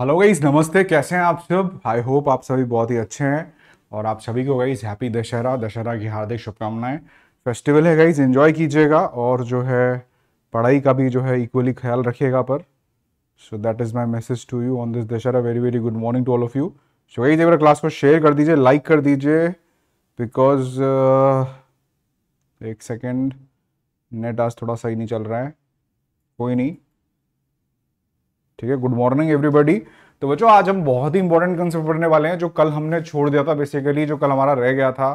Hello guys नमस्ते कैसे हैं आप सब आई होप आप सभी बहुत ही अच्छे हैं और आप सभी को गाइज हैप्पी दशहरा दशहरा की हार्दिक शुभकामनाएं फेस्टिवल है गाइज एंजॉय कीजिएगा और जो है पढ़ाई का भी जो है इक्वली ख्याल रखिएगा पर so that is my message to you on this Dussehra very very good morning to all of you so guys एक क्लास को शेयर कर दीजिए लाइक कर दीजिए बिकॉज uh, एक सेकेंड नेट आज थोड़ा सही नहीं चल रहा है कोई नहीं ठीक है गुड मॉर्निंग एवरीबॉडी तो बच्चों आज हम बहुत ही इंपॉर्टेंट कंसेप्ट पढ़ने वाले हैं जो कल हमने छोड़ दिया था बेसिकली जो कल हमारा रह गया था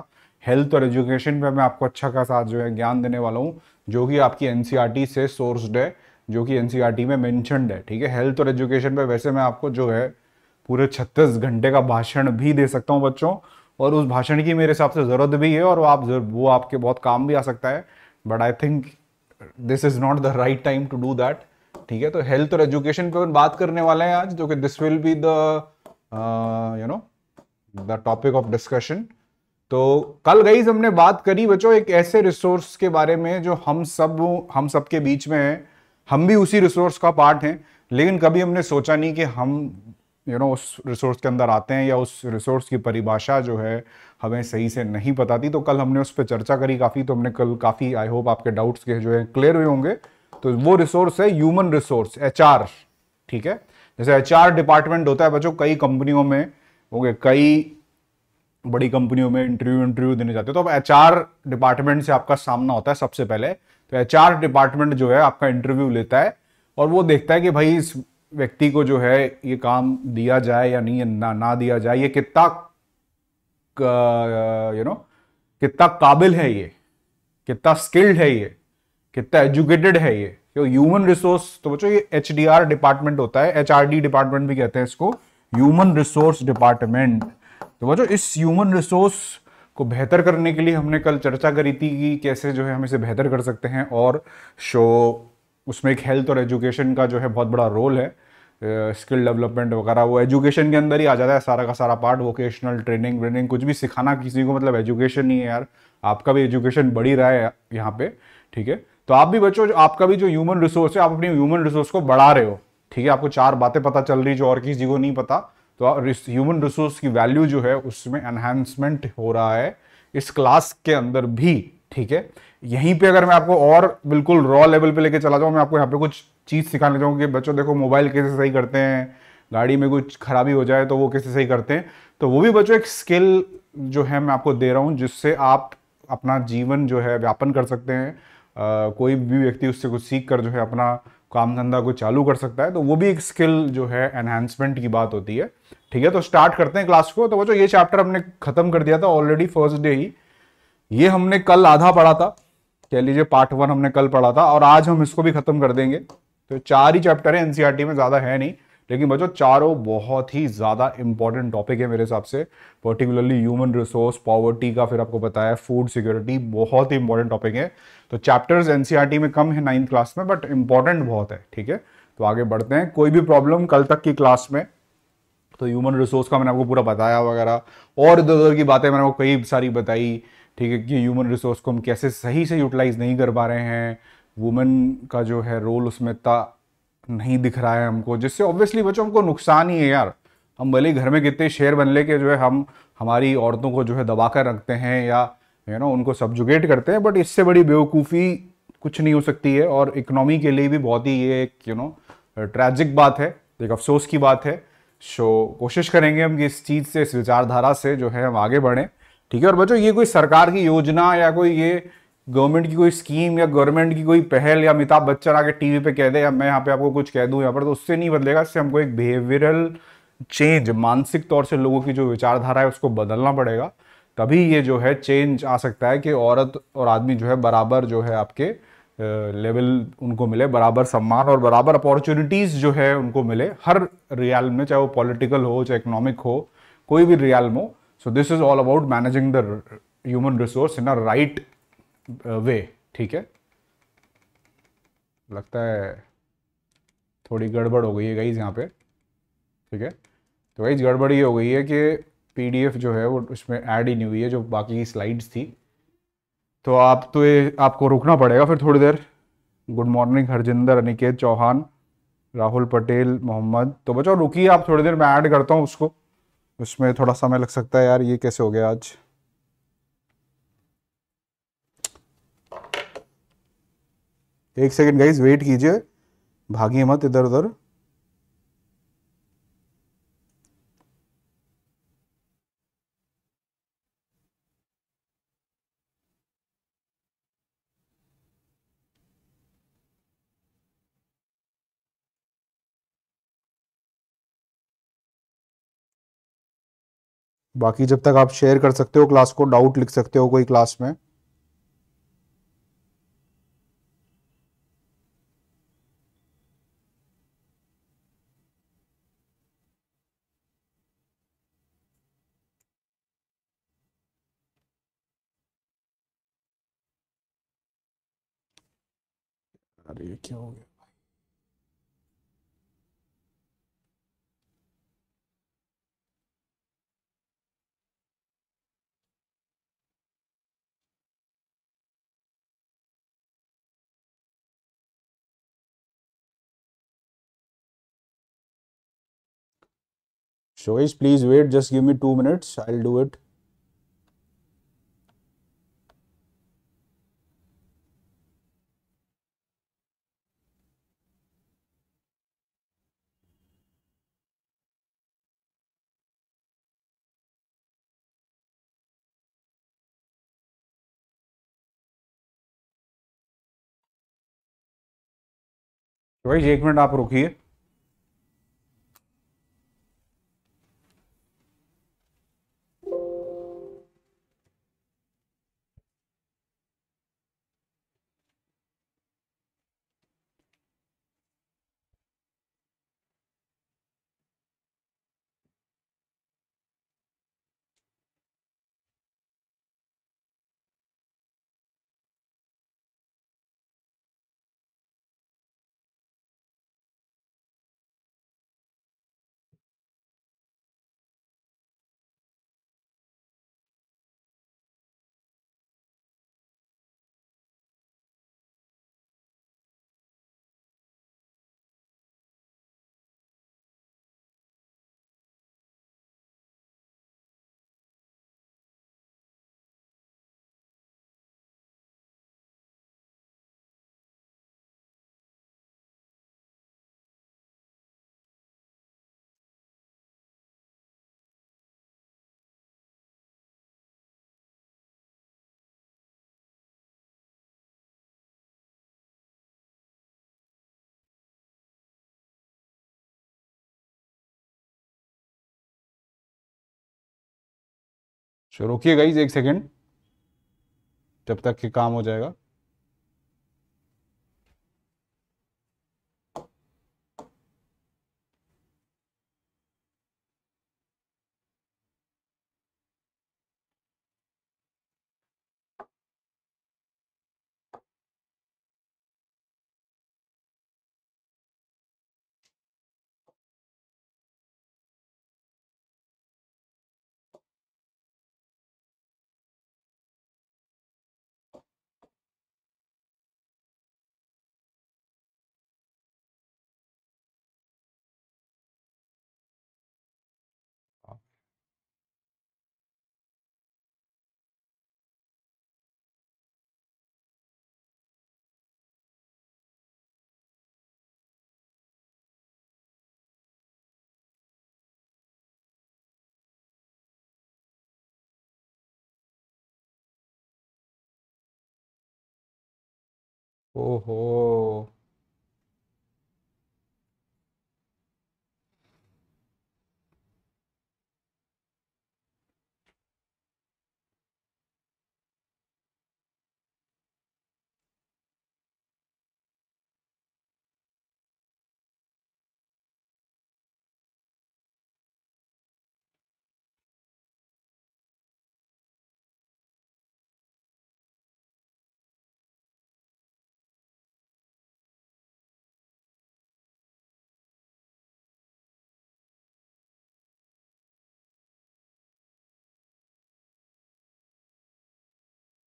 हेल्थ और एजुकेशन पे मैं आपको अच्छा खासा जो है ज्ञान देने वाला हूँ जो कि आपकी एन e से सोर्सड है जो कि एन e में मैंशनड है ठीक है हेल्थ और एजुकेशन पर वैसे मैं आपको जो है पूरे छत्तीस घंटे का भाषण भी दे सकता हूँ बच्चों और उस भाषण की मेरे हिसाब से ज़रूरत भी है और आप वो आपके बहुत काम भी आ सकता है but I think this is not the right time to do that ठीक है तो हेल्थ और एजुकेशन पे बात करने वाले हैं आज जो कि this will be the you know the topic of discussion तो कल गई हमने बात करी बच्चों एक ऐसे रिसोर्स के बारे में जो हम सब हम सब के बीच में है हम भी उसी रिसोर्स का पार्ट हैं लेकिन कभी हमने सोचा नहीं कि हम यू you नो know, उस रिसोर्स के अंदर आते हैं या उस रिसोर्स की परिभाषा जो है हमें सही से नहीं पता थी तो कल हमने उस पर चर्चा करी काफ़ी तो हमने कल काफ़ी आई होप आपके डाउट्स के जो है क्लियर हुए होंगे तो वो रिसोर्स है ह्यूमन रिसोर्स एच ठीक है जैसे एच डिपार्टमेंट होता है बच्चों कई कंपनियों में होंगे कई बड़ी कंपनियों में इंटरव्यू इंटरव्यू देने जाते हो तो अब एच डिपार्टमेंट से आपका सामना होता है सबसे पहले तो एच डिपार्टमेंट जो है आपका इंटरव्यू लेता है और वो देखता है कि भाई इस व्यक्ति को जो है ये काम दिया जाए या नहीं ना ना दिया जाए ये कितना यू नो कितना काबिल है ये कितना स्किल्ड है ये कितना एजुकेटेड है ये ह्यूमन रिसोर्स तो बच्चों ये एच डिपार्टमेंट होता है एच डिपार्टमेंट भी कहते हैं इसको ह्यूमन रिसोर्स डिपार्टमेंट तो बच्चों इस ह्यूमन रिसोर्स को बेहतर करने के लिए हमने कल चर्चा करी थी कि कैसे जो है हम इसे बेहतर कर सकते हैं और शो उसमें एक हेल्थ और एजुकेशन का जो है बहुत बड़ा रोल है स्किल डेवलपमेंट वगैरह वो एजुकेशन के अंदर ही आ जाता है सारा का सारा पार्ट वोकेशनल ट्रेनिंग व्रेनिंग कुछ भी सिखाना किसी को मतलब एजुकेशन ही है यार आपका भी एजुकेशन बढ़ ही रहा है यहाँ पे ठीक है तो आप भी बच्चों आपका भी जो ह्यूमन रिसोर्स है आप अपने ह्यूमन रिसोर्स को बढ़ा रहे हो ठीक है आपको चार बातें पता चल रही जो और किसी को नहीं पता तो ह्यूमन रिसोर्स की वैल्यू जो है उसमें एनहेंसमेंट हो रहा है इस क्लास के अंदर भी ठीक है यहीं पे अगर मैं आपको और बिल्कुल रॉ लेवल पे लेके चला जाऊँ मैं आपको यहाँ पे कुछ चीज़ सिखाने चाहूँ कि बच्चों देखो मोबाइल कैसे सही करते हैं गाड़ी में कुछ खराबी हो जाए तो वो कैसे सही करते हैं तो वो भी बच्चों एक स्किल जो है मैं आपको दे रहा हूँ जिससे आप अपना जीवन जो है व्यापन कर सकते हैं कोई भी व्यक्ति उससे कुछ सीख कर जो है अपना काम धंधा को चालू कर सकता है तो वो भी एक स्किल जो है एनहेंसमेंट की बात होती है ठीक है तो स्टार्ट करते हैं क्लास को तो बच्चों ये चैप्टर हमने खत्म कर दिया था ऑलरेडी फर्स्ट डे ही ये हमने कल आधा पढ़ा था कह लीजिए पार्ट वन हमने कल पढ़ा था और आज हम इसको भी खत्म कर देंगे तो चार ही चैप्टर है एनसीईआरटी में ज़्यादा है नहीं लेकिन बच्चों चारों बहुत ही ज़्यादा इंपॉर्टेंट टॉपिक है मेरे हिसाब से पर्टिकुलरली ह्यूमन रिसोर्स पॉवर्टी का फिर आपको बताया फूड सिक्योरिटी बहुत ही इंपॉर्टेंट टॉपिक है तो चैप्टर्स एनसीईआरटी e में कम है नाइन्थ क्लास में बट इंपॉर्टेंट बहुत है ठीक है तो आगे बढ़ते हैं कोई भी प्रॉब्लम कल तक की क्लास में तो ह्यूमन रिसोर्स का मैंने आपको पूरा बताया वगैरह और इधर उधर की बातें मैंने आपको कई सारी बताई ठीक है कि ह्यूमन रिसोर्स को हम कैसे सही से यूटिलाइज नहीं कर पा रहे हैं वुमेन का जो है रोल उसमें इतना नहीं दिख रहा है हमको जिससे ऑब्वियसली बच्चों हमको नुकसान ही है यार हम भले घर में कितने शेर बन ले के जो है हम हमारी औरतों को जो है दबा कर रखते हैं या यू नो उनको सब्जुगेट करते हैं बट इससे बड़ी बेवकूफ़ी कुछ नहीं हो सकती है और इकोनॉमी के लिए भी बहुत ही ये एक यू नो ट्रैजिक बात है एक अफसोस की बात है सो कोशिश करेंगे हम कि इस चीज़ से इस विचारधारा से जो है हम आगे बढ़ें ठीक है और बच्चों ये कोई सरकार की योजना या कोई ये गवर्नमेंट की कोई स्कीम या गवर्नमेंट की कोई पहल या अमिताभ बच्चन आके टीवी पे कह दे या मैं यहाँ पे आपको कुछ कह दूँ यहाँ पर तो उससे नहीं बदलेगा इससे हमको एक बिहेवियरल चेंज मानसिक तौर से लोगों की जो विचारधारा है उसको बदलना पड़ेगा तभी ये जो है चेंज आ सकता है कि औरत और आदमी जो है बराबर जो है आपके लेवल उनको मिले बराबर सम्मान और बराबर अपॉर्चुनिटीज़ जो है उनको मिले हर रियाल में चाहे वो पॉलिटिकल हो चाहे इकोनॉमिक हो कोई भी रियाल में so this is all about managing the human resource in a right way ठीक है लगता है थोड़ी गड़बड़ हो गई है गाइज यहाँ पे ठीक है तो गाइज गड़बड़ ये हो गई है कि पीडीएफ जो है वो उसमें ऐड ही नहीं हुई है जो बाकी की स्लाइड्स थी तो आप तो ये आपको रुकना पड़ेगा फिर थोड़ी देर गुड मॉर्निंग हरजिंदर अनिकेत चौहान राहुल पटेल मोहम्मद तो बचाओ रुकिए आप थोड़ी देर मैं ऐड करता हूँ उसको उसमें थोड़ा समय लग सकता है यार ये कैसे हो गया आज एक सेकंड गाइज वेट कीजिए भागी मत इधर उधर बाकी जब तक आप शेयर कर सकते हो क्लास को डाउट लिख सकते हो कोई क्लास में अरे क्या हो गया Shoish, please wait. Just give me two minutes. I'll do it. भाई एक मिनट आप रुकिए सो रोकिए गाइज एक सेकेंड जब तक कि काम हो जाएगा ஓஹோ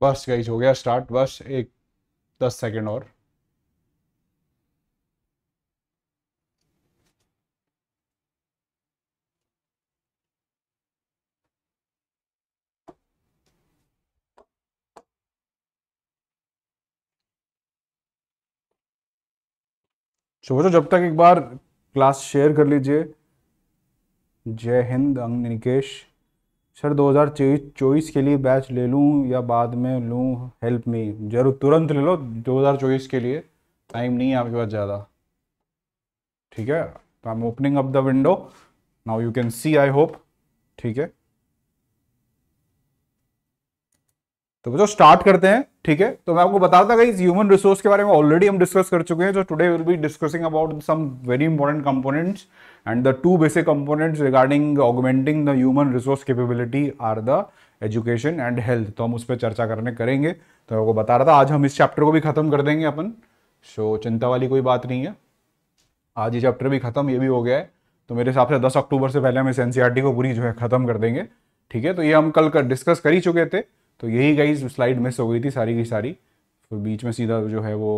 बस गाइज हो गया स्टार्ट बस एक दस सेकेंड और सोचो जब तक एक बार क्लास शेयर कर लीजिए जय हिंद अंग निकेश सर 2024 के लिए बैच ले लूँ या बाद में लूँ हेल्प मी जरूर तुरंत ले लो 2024 के लिए टाइम नहीं है आपके पास ज़्यादा ठीक है तो I am opening up the window now you can see I hope ठीक है तो बच्चों स्टार्ट करते हैं ठीक है तो मैं आपको बताता था इस ह्यूमन रिसोर्स के बारे में ऑलरेडी हम डिस्कस कर चुके हैं जो today will be discussing about some very important components And the two basic components regarding augmenting the human resource capability are the education and health तो हम उस पर चर्चा करने करेंगे तो मैं आपको बता रहा था आज हम इस चैप्टर को भी खत्म कर देंगे अपन सो चिंता वाली कोई बात नहीं है आज ये चैप्टर भी खत्म ये भी हो गया है तो मेरे हिसाब से 10 अक्टूबर से पहले हम इस एन e को पूरी जो है ख़त्म कर देंगे ठीक है तो ये हम कल कर डिस्कस कर ही चुके थे तो यही गई स्लाइड मिस हो गई थी सारी की सारी फिर तो बीच में सीधा जो है वो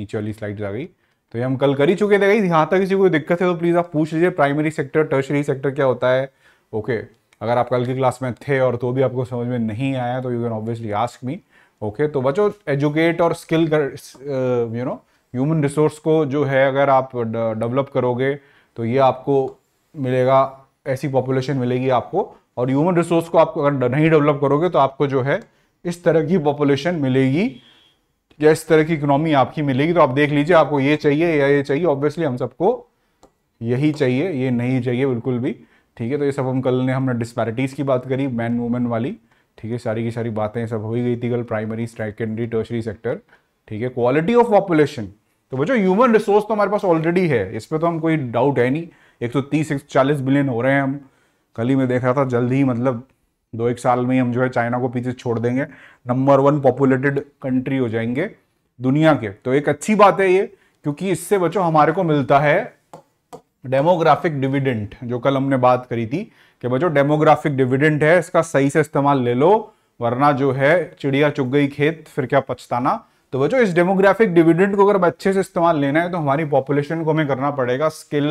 नीचे वाली स्लाइड आ गई तो ये हम कल कर ही चुके थे कहीं यहाँ तक किसी को दिक्कत है तो प्लीज़ आप पूछ लीजिए प्राइमरी सेक्टर टर्शरी सेक्टर क्या होता है ओके okay. अगर आप कल की क्लास में थे और तो भी आपको समझ में नहीं आया तो you can obviously ask me okay तो बचो एजुकेट और स्किल कर यू नो ह्यूमन रिसोर्स को जो है अगर आप डेवलप करोगे तो ये आपको मिलेगा ऐसी पॉपुलेशन मिलेगी आपको और ह्यूमन रिसोर्स को आप अगर नहीं डेवलप करोगे तो आपको जो है इस तरह की पॉपुलेशन मिलेगी ठीक इस तरह की इकोनॉमी आपकी मिलेगी तो आप देख लीजिए आपको ये चाहिए या ये चाहिए ऑब्वियसली हम सबको यही चाहिए ये नहीं चाहिए बिल्कुल भी ठीक है तो ये सब हम कल ने हमने डिस्पैरिटीज़ की बात करी मैन वूमेन वाली ठीक है सारी की सारी बातें सब हो ही गई थी कल प्राइमरी सेकेंडरी टर्शरी सेक्टर ठीक है क्वालिटी ऑफ पॉपुलेशन तो बच्चों ह्यूमन रिसोर्स तो हमारे पास ऑलरेडी है इस पर तो हम कोई डाउट है नहीं एक सौ तीस एक चालीस बिलियन हो रहे हैं हम कल ही मैं देख रहा था जल्द ही मतलब दो एक साल में हम जो है चाइना को पीछे छोड़ देंगे नंबर वन पॉपुलेटेड कंट्री हो जाएंगे दुनिया के तो एक अच्छी बात है ये क्योंकि इससे बचो हमारे को मिलता है डेमोग्राफिक डिविडेंट जो कल हमने बात करी थी कि बच्चों डेमोग्राफिक डिविडेंट है इसका सही से इस्तेमाल ले लो वरना जो है चिड़िया चुग गई खेत फिर क्या पछताना तो बच्चों इस डेमोग्राफिक डिविडेंट को अगर अच्छे से इस्तेमाल लेना है तो हमारी पॉपुलेशन को हमें करना पड़ेगा स्किल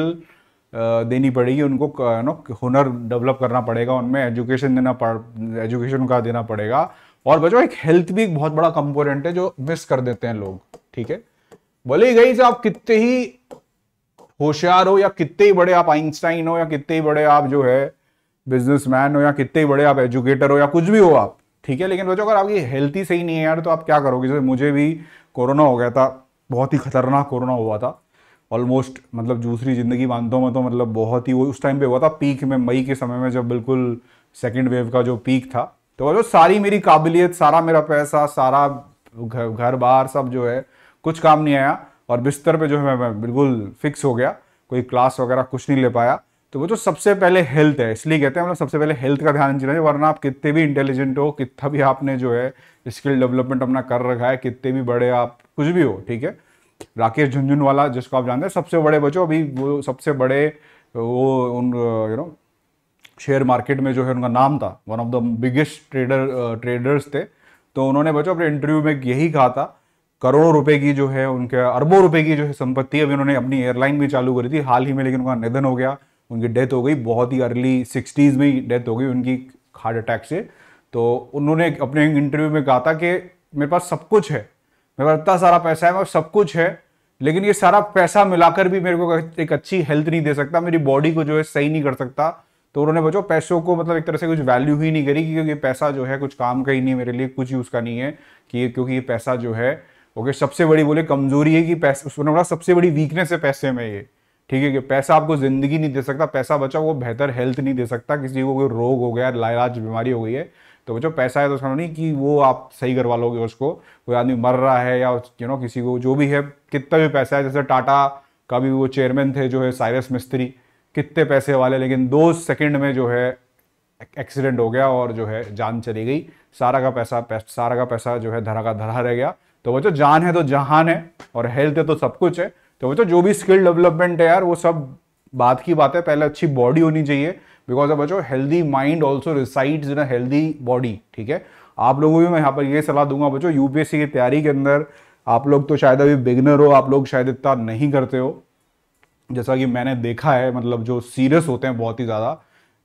देनी पड़ेगी उनको नो हुनर डेवलप करना पड़ेगा उनमें एजुकेशन देना पड़ एजुकेशन का देना पड़ेगा और बच्चों एक हेल्थ भी एक बहुत बड़ा कंपोनेंट है जो मिस कर देते हैं लोग ठीक है भले ही गई आप कितने ही होशियार हो या कितने ही बड़े आप आइंस्टाइन हो या कितने ही बड़े आप जो है बिजनेसमैन हो या कितने ही बड़े आप एजुकेटर हो या कुछ भी हो आप ठीक है लेकिन बच्चों अगर आपकी हेल्थ ही सही नहीं है यार तो आप क्या करोगे जैसे मुझे भी कोरोना हो गया था बहुत ही खतरनाक कोरोना हुआ था ऑलमोस्ट मतलब दूसरी ज़िंदगी मानता हूँ मैं तो मतलब बहुत ही वो उस टाइम पे हुआ था पीक में मई के समय में जब बिल्कुल सेकेंड वेव का जो पीक था तो वो जो सारी मेरी काबिलियत सारा मेरा पैसा सारा घर घर बार सब जो है कुछ काम नहीं आया और बिस्तर पे जो है मैं, मैं बिल्कुल फिक्स हो गया कोई क्लास वगैरह कुछ नहीं ले पाया तो वो जो सबसे पहले हेल्थ है इसलिए कहते हैं मतलब सबसे पहले हेल्थ का ध्यान चाहिए वरना आप कितने भी इंटेलिजेंट हो कितना भी आपने जो है स्किल डेवलपमेंट अपना कर रखा है कितने भी बड़े आप कुछ भी हो ठीक है राकेश झुंझुनवाला जिसको आप जानते हैं सबसे बड़े बच्चों अभी वो सबसे बड़े वो उन यू नो शेयर मार्केट में जो है उनका नाम था one of the biggest trader traders थे तो उन्होंने बच्चों अपने इंटरव्यू में यही कहा था करोड़ों रुपए की जो है उनके अरबों रुपए की जो है संपत्ति अभी उन्होंने अपनी एयरलाइन भी चालू करी थी हाल ही में लेकिन उनका निधन हो गया उनकी डेथ हो गई बहुत ही अर्ली सिक्सटीज़ में ही डेथ हो गई उनकी हार्ट अटैक से तो उन्होंने अपने इंटरव्यू में कहा था कि मेरे पास सब कुछ है मेरे पास इतना सारा पैसा है मैं सब कुछ है लेकिन ये सारा पैसा मिलाकर भी मेरे को एक अच्छी हेल्थ नहीं दे सकता मेरी बॉडी को जो है सही नहीं कर सकता तो उन्होंने बचो पैसों को मतलब एक तरह से कुछ वैल्यू ही नहीं करी क्योंकि पैसा जो है कुछ काम का ही नहीं मेरे लिए कुछ यूज़ का नहीं है कि क्योंकि ये पैसा जो है ओके सबसे बड़ी बोले कमजोरी है कि पैसा उन्होंने बोला सबसे बड़ी वीकनेस है पैसे में ये ठीक है कि पैसा आपको ज़िंदगी नहीं दे सकता पैसा बचा वो बेहतर हेल्थ नहीं दे सकता किसी को कोई रोग हो गया लाइलाज बीमारी हो गई है तो जो पैसा है तो उसका मतलब नहीं कि वो आप सही करवा लोगे उसको कोई आदमी मर रहा है या यू नो किसी को जो भी है कितना भी पैसा है जैसे टाटा का भी वो चेयरमैन थे जो है साइरस मिस्त्री कितने पैसे वाले लेकिन दो सेकेंड में जो है एक्सीडेंट हो गया और जो है जान चली गई सारा का पैसा सारा का पैसा जो है धरा का धरा रह गया तो बच्चों जान है तो जहान है और हेल्थ है तो सब कुछ है तो वो जो भी स्किल डेवलपमेंट है यार वो सब बात की बात है पहले अच्छी बॉडी होनी चाहिए बिकॉज अब बच्चों healthy mind also resides in a healthy body ठीक है आप लोगों को भी मैं यहाँ पर ये सलाह दूंगा बच्चों यूपीएससी की तैयारी के अंदर आप लोग तो शायद अभी बिगनर हो आप लोग शायद इतना नहीं करते हो जैसा कि मैंने देखा है मतलब जो सीरियस होते हैं बहुत ही ज़्यादा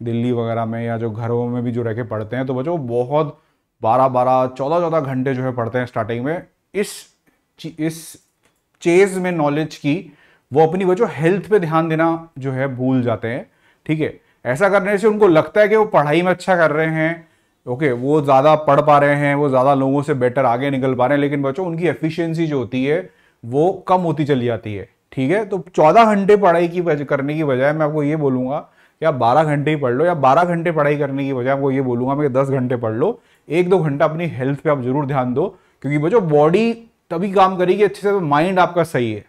दिल्ली वगैरह में या जो घरों में भी जो रह के पढ़ते हैं तो बच्चों बहुत बारह बारह चौदह चौदह घंटे जो है पढ़ते हैं स्टार्टिंग में इस इस चेज में नॉलेज की वो अपनी बच्चों हेल्थ पे ध्यान देना जो है भूल जाते हैं ठीक है ऐसा करने से उनको लगता है कि वो पढ़ाई में अच्छा कर रहे हैं ओके वो ज़्यादा पढ़ पा रहे हैं वो ज़्यादा लोगों से बेटर आगे निकल पा रहे हैं लेकिन बच्चों उनकी एफिशिएंसी जो होती है वो कम होती चली जाती है ठीक है तो चौदह घंटे पढ़ाई की करने की बजाय मैं आपको ये बोलूँगा कि आप बारह घंटे ही पढ़ लो या बारह घंटे पढ़ाई करने की बजाय आपको ये बोलूँगा मैं दस घंटे पढ़ लो एक दो घंटा अपनी हेल्थ पर आप ज़रूर ध्यान दो क्योंकि बच्चों बॉडी तभी काम करेगी अच्छे से तो माइंड आपका सही है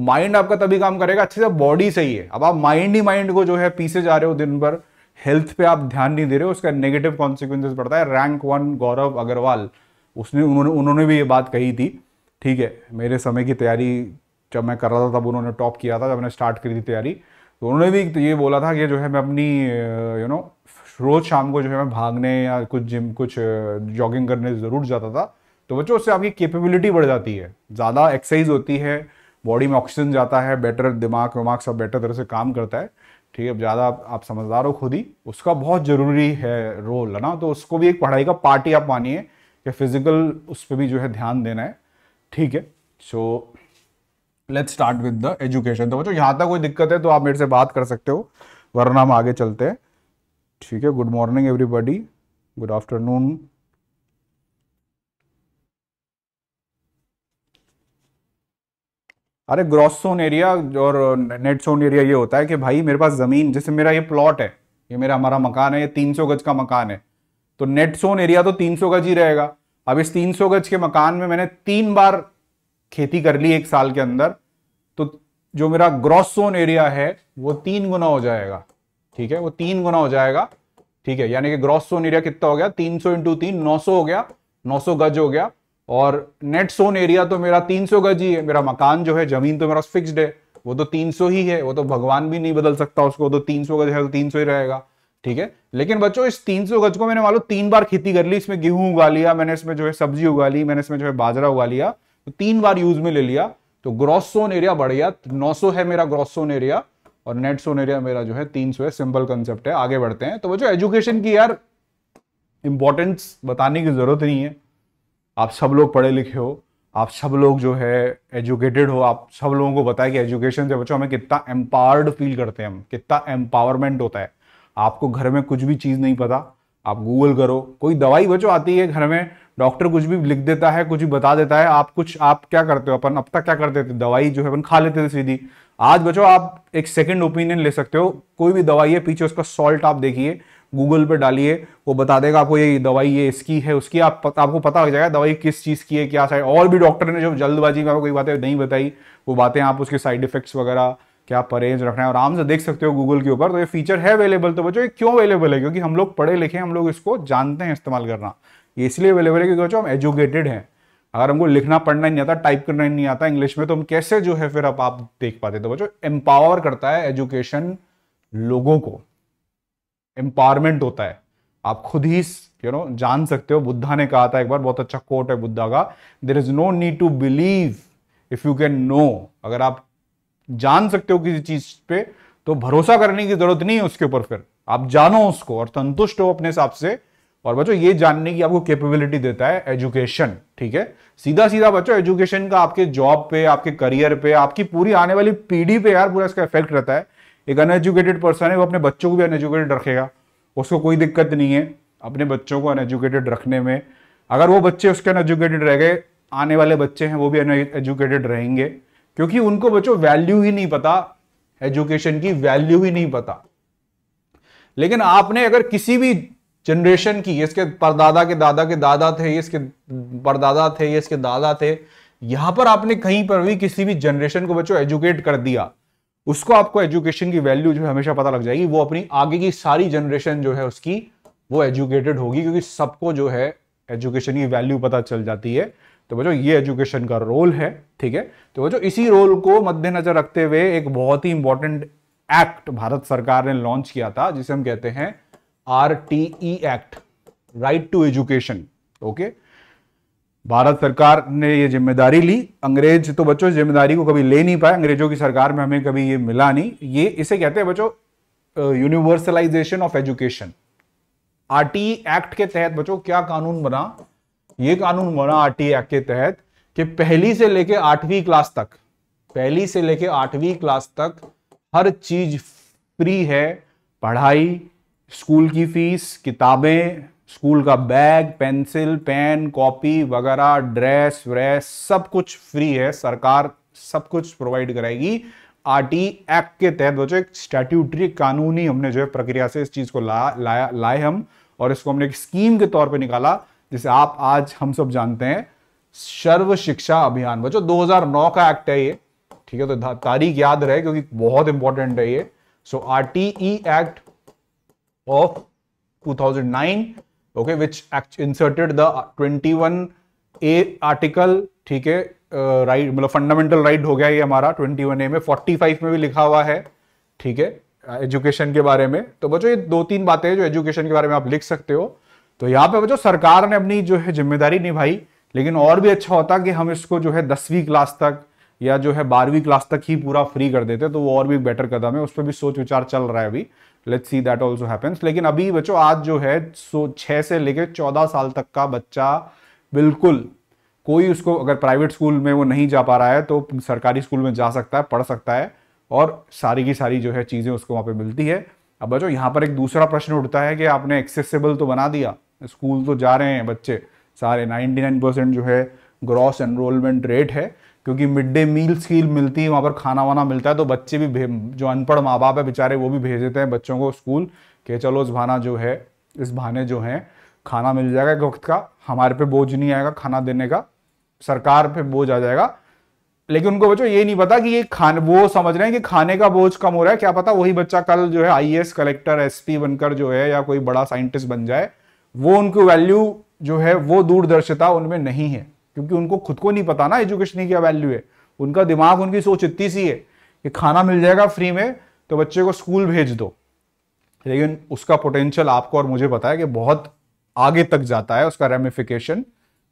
माइंड आपका तभी काम करेगा अच्छे से बॉडी सही है अब आप माइंड ही माइंड को जो है पीसे जा रहे हो दिन भर हेल्थ पे आप ध्यान नहीं दे रहे हो उसका नेगेटिव कॉन्सिक्वेंस पड़ता है रैंक वन गौरव अग्रवाल उसने उन्होंने उन्होंने भी ये बात कही थी ठीक है मेरे समय की तैयारी जब मैं कर रहा था तब उन्होंने टॉप किया था जब मैंने स्टार्ट करी थी तैयारी तो उन्होंने भी तो ये बोला था कि जो है मैं अपनी यू नो रोज़ शाम को जो है मैं भागने या कुछ जिम कुछ जॉगिंग करने ज़रूर जाता था तो बच्चों उससे आपकी कैपेबिलिटी बढ़ जाती है ज़्यादा एक्सरसाइज होती है बॉडी में ऑक्सीजन जाता है बेटर दिमाग विमाग सब बेटर तरह से काम करता है ठीक है ज़्यादा आप, आप समझदार हो खुद ही उसका बहुत ज़रूरी है रोल है ना तो उसको भी एक पढ़ाई का पार्ट ही आप मानिए कि फिजिकल उस पर भी जो है ध्यान देना है ठीक है so let's start with the education तो बच्चों यहाँ तक कोई दिक्कत है तो आप मेरे से बात कर सकते हो वरना हम आगे चलते हैं ठीक है good morning everybody good afternoon अरे ग्रॉस सोन एरिया और नेट सोन एरिया ये होता है कि भाई मेरे पास ज़मीन जैसे मेरा ये प्लॉट है ये मेरा हमारा मकान है ये 300 गज का मकान है तो नेट सोन एरिया तो 300 गज ही रहेगा अब इस 300 गज के मकान में मैंने तीन बार खेती कर ली एक साल के अंदर तो जो मेरा ग्रॉस सोन एरिया है वो तीन गुना हो जाएगा ठीक है वो तीन गुना हो जाएगा ठीक है यानी कि ग्रॉस सोन एरिया कितना हो गया तीन सौ इंटू तीन नौ सौ हो गया नौ सौ गज हो गया और नेट सोन एरिया तो मेरा 300 गज ही है मेरा मकान जो है जमीन तो मेरा फिक्स्ड है वो तो 300 ही है वो तो भगवान भी नहीं बदल सकता उसको तो 300 गज है तो 300 ही रहेगा ठीक है लेकिन बच्चों इस 300 गज को मैंने मान लो तीन बार खेती कर ली इसमें गेहूं उगा लिया मैंने इसमें जो है सब्जी उगा ली मैंने इसमें जो है बाजरा उगा लिया तो तीन बार यूज में ले लिया तो ग्रॉस सोन एरिया बढ़ गया नौ है मेरा ग्रॉस सोन एरिया और नेट सोन एरिया मेरा जो है तीन है सिंपल कंसेप्ट है आगे बढ़ते हैं तो बच्चों एजुकेशन की यार इंपॉर्टेंस बताने की जरूरत नहीं है आप सब लोग पढ़े लिखे हो आप सब लोग जो है एजुकेटेड हो आप सब लोगों को बताए कि एजुकेशन से बच्चों हमें कितना एम्पावर्ड फील करते हैं हम कितना एम्पावरमेंट होता है आपको घर में कुछ भी चीज़ नहीं पता आप गूगल करो कोई दवाई बचो आती है घर में डॉक्टर कुछ भी लिख देता है कुछ भी बता देता है आप कुछ आप क्या करते हो अपन अब तक क्या करते थे दवाई जो है अपन खा लेते थे सीधी आज बचो आप एक सेकंड ओपिनियन ले सकते हो कोई भी दवाई है पीछे उसका सॉल्ट आप देखिए गूगल पे डालिए वो बता देगा आपको ये दवाई ये इसकी है उसकी आप पता, आपको पता लग जाएगा दवाई किस चीज़ की है क्या साइड और भी डॉक्टर ने जो जल्दबाजी में आपको कोई बातें नहीं बताई वो बातें आप उसके साइड इफेक्ट्स वगैरह क्या परहेज रखना है आराम से देख सकते हो गूगल के ऊपर तो ये फीचर है अवेलेबल तो बच्चों ये क्यों अवेलेबल है क्योंकि हम लोग पढ़े लिखे हम लोग इसको जानते हैं इस्तेमाल करना ये इसलिए अवेलेबल है क्योंकि बच्चों हम एजुकेटेड हैं अगर हमको लिखना पढ़ना नहीं आता टाइप करना नहीं आता इंग्लिश में तो हम कैसे जो है फिर आप, आप देख पाते तो बच्चों एम्पावर करता है एजुकेशन लोगों को एम्पावरमेंट होता है आप खुद ही यू नो जान सकते हो बुद्धा ने कहा था एक बार बहुत अच्छा कोट है बुद्धा का there is no need to believe if you can know अगर आप जान सकते हो किसी चीज पे तो भरोसा करने की जरूरत नहीं है उसके ऊपर फिर आप जानो उसको और संतुष्ट हो अपने हिसाब से और बच्चों ये जानने की आपको कैपेबिलिटी देता है एजुकेशन ठीक है सीधा सीधा बच्चों एजुकेशन का आपके जॉब पे आपके करियर पे आपकी पूरी आने वाली पीढ़ी पे यार पूरा इसका इफेक्ट रहता है एक अनएजुकेटेड पर्सन है वो अपने बच्चों को भी अनएजुकेटेड रखेगा उसको कोई दिक्कत नहीं है अपने बच्चों को अनएजुकेटेड रखने में अगर वो बच्चे उसके अनएजुकेटेड रह गए आने वाले बच्चे हैं वो भी अनएजुकेटेड रहेंगे क्योंकि उनको बच्चों वैल्यू ही नहीं पता एजुकेशन की वैल्यू ही नहीं पता लेकिन आपने अगर किसी भी जनरेशन की इसके परदादा के दादा के दादा थे इसके परदादा थे इसके दादा थे यहां पर आपने कहीं पर भी किसी भी जनरेशन को बच्चों एजुकेट कर दिया उसको आपको एजुकेशन की वैल्यू जो है हमेशा पता लग जाएगी वो अपनी आगे की सारी जनरेशन जो है उसकी वो एजुकेटेड होगी क्योंकि सबको जो है एजुकेशन की वैल्यू पता चल जाती है तो बच्चों ये एजुकेशन का रोल है ठीक है तो बच्चों इसी रोल को मद्देनजर रखते हुए एक बहुत ही इंपॉर्टेंट एक्ट भारत सरकार ने लॉन्च किया था जिसे हम कहते हैं R act right to education okay Bharat सरकार ने ये जिम्मेदारी ली अंग्रेज तो बच्चों इस जिम्मेदारी को कभी ले नहीं पाए अंग्रेजों की सरकार में हमें कभी ये मिला नहीं ये इसे कहते हैं बच्चों universalization of education RT act के तहत बच्चों क्या कानून बना ये कानून बना आरटी एक्ट के तहत कि पहली से लेके आठवीं क्लास तक पहली से लेके आठवीं क्लास तक हर चीज फ्री है पढ़ाई स्कूल की फीस किताबें स्कूल का बैग पेंसिल पेन कॉपी वगैरह ड्रेस व्रेस सब कुछ फ्री है सरकार सब कुछ प्रोवाइड कराएगी आरटी एक्ट के तहत जो एक स्टैट्यूटरी कानूनी हमने जो है प्रक्रिया से इस चीज़ को ला लाया लाए हम और इसको हमने एक स्कीम के तौर पे निकाला जिसे आप आज हम सब जानते हैं सर्व शिक्षा अभियान बच्चों 2009 का एक्ट है ये ठीक है तो तारीख याद रहे क्योंकि बहुत इंपॉर्टेंट है ये so R act of 2009 okay which inserted the 21a article ठीक है राइट मतलब फंडामेंटल राइट हो गया ये हमारा 21a में 45 में भी लिखा हुआ है ठीक है एजुकेशन के बारे में तो बच्चों ये दो तीन बातें जो एजुकेशन के बारे में आप लिख सकते हो तो यहाँ पे बच्चों सरकार ने अपनी जो है जिम्मेदारी निभाई लेकिन और भी अच्छा होता कि हम इसको जो है दसवीं क्लास तक या जो है बारहवीं क्लास तक ही पूरा फ्री कर देते तो वो और भी बेटर कदम है उस पर भी सोच विचार चल रहा है अभी let's see that also happens लेकिन अभी बच्चों आज जो है सो छः से लेकर चौदह साल तक का बच्चा बिल्कुल कोई उसको अगर प्राइवेट स्कूल में वो नहीं जा पा रहा है तो सरकारी स्कूल में जा सकता है पढ़ सकता है और सारी की सारी जो है चीज़ें उसको वहाँ पे मिलती है अब बच्चों यहाँ पर एक दूसरा प्रश्न उठता है कि आपने एक्सेसिबल तो बना दिया स्कूल तो जा रहे हैं बच्चे सारे 99 परसेंट जो है ग्रॉस एनरोलमेंट रेट है क्योंकि मिड डे मील स्कील मिलती है वहाँ पर खाना वाना मिलता है तो बच्चे भी जो अनपढ़ माँ बाप है बेचारे वो भी भेज देते हैं बच्चों को स्कूल कि चलो इस भाना जो है इस बहाने जो है खाना मिल जाएगा एक वक्त का हमारे पे बोझ नहीं आएगा खाना देने का सरकार पे बोझ आ जाएगा लेकिन उनको बच्चों ये नहीं पता कि ये खाने वो समझ रहे हैं कि खाने का बोझ कम हो रहा है क्या पता वही बच्चा कल जो है आई कलेक्टर एस बनकर जो है या कोई बड़ा साइंटिस्ट बन जाए वो उनकी वैल्यू जो है वो दूरदर्शिता उनमें नहीं है क्योंकि उनको खुद को नहीं पता ना एजुकेशन की क्या वैल्यू है उनका दिमाग उनकी सोच इतनी सी है कि खाना मिल जाएगा फ्री में तो बच्चे को स्कूल भेज दो लेकिन उसका पोटेंशियल आपको और मुझे पता है कि बहुत आगे तक जाता है उसका रेमिफिकेशन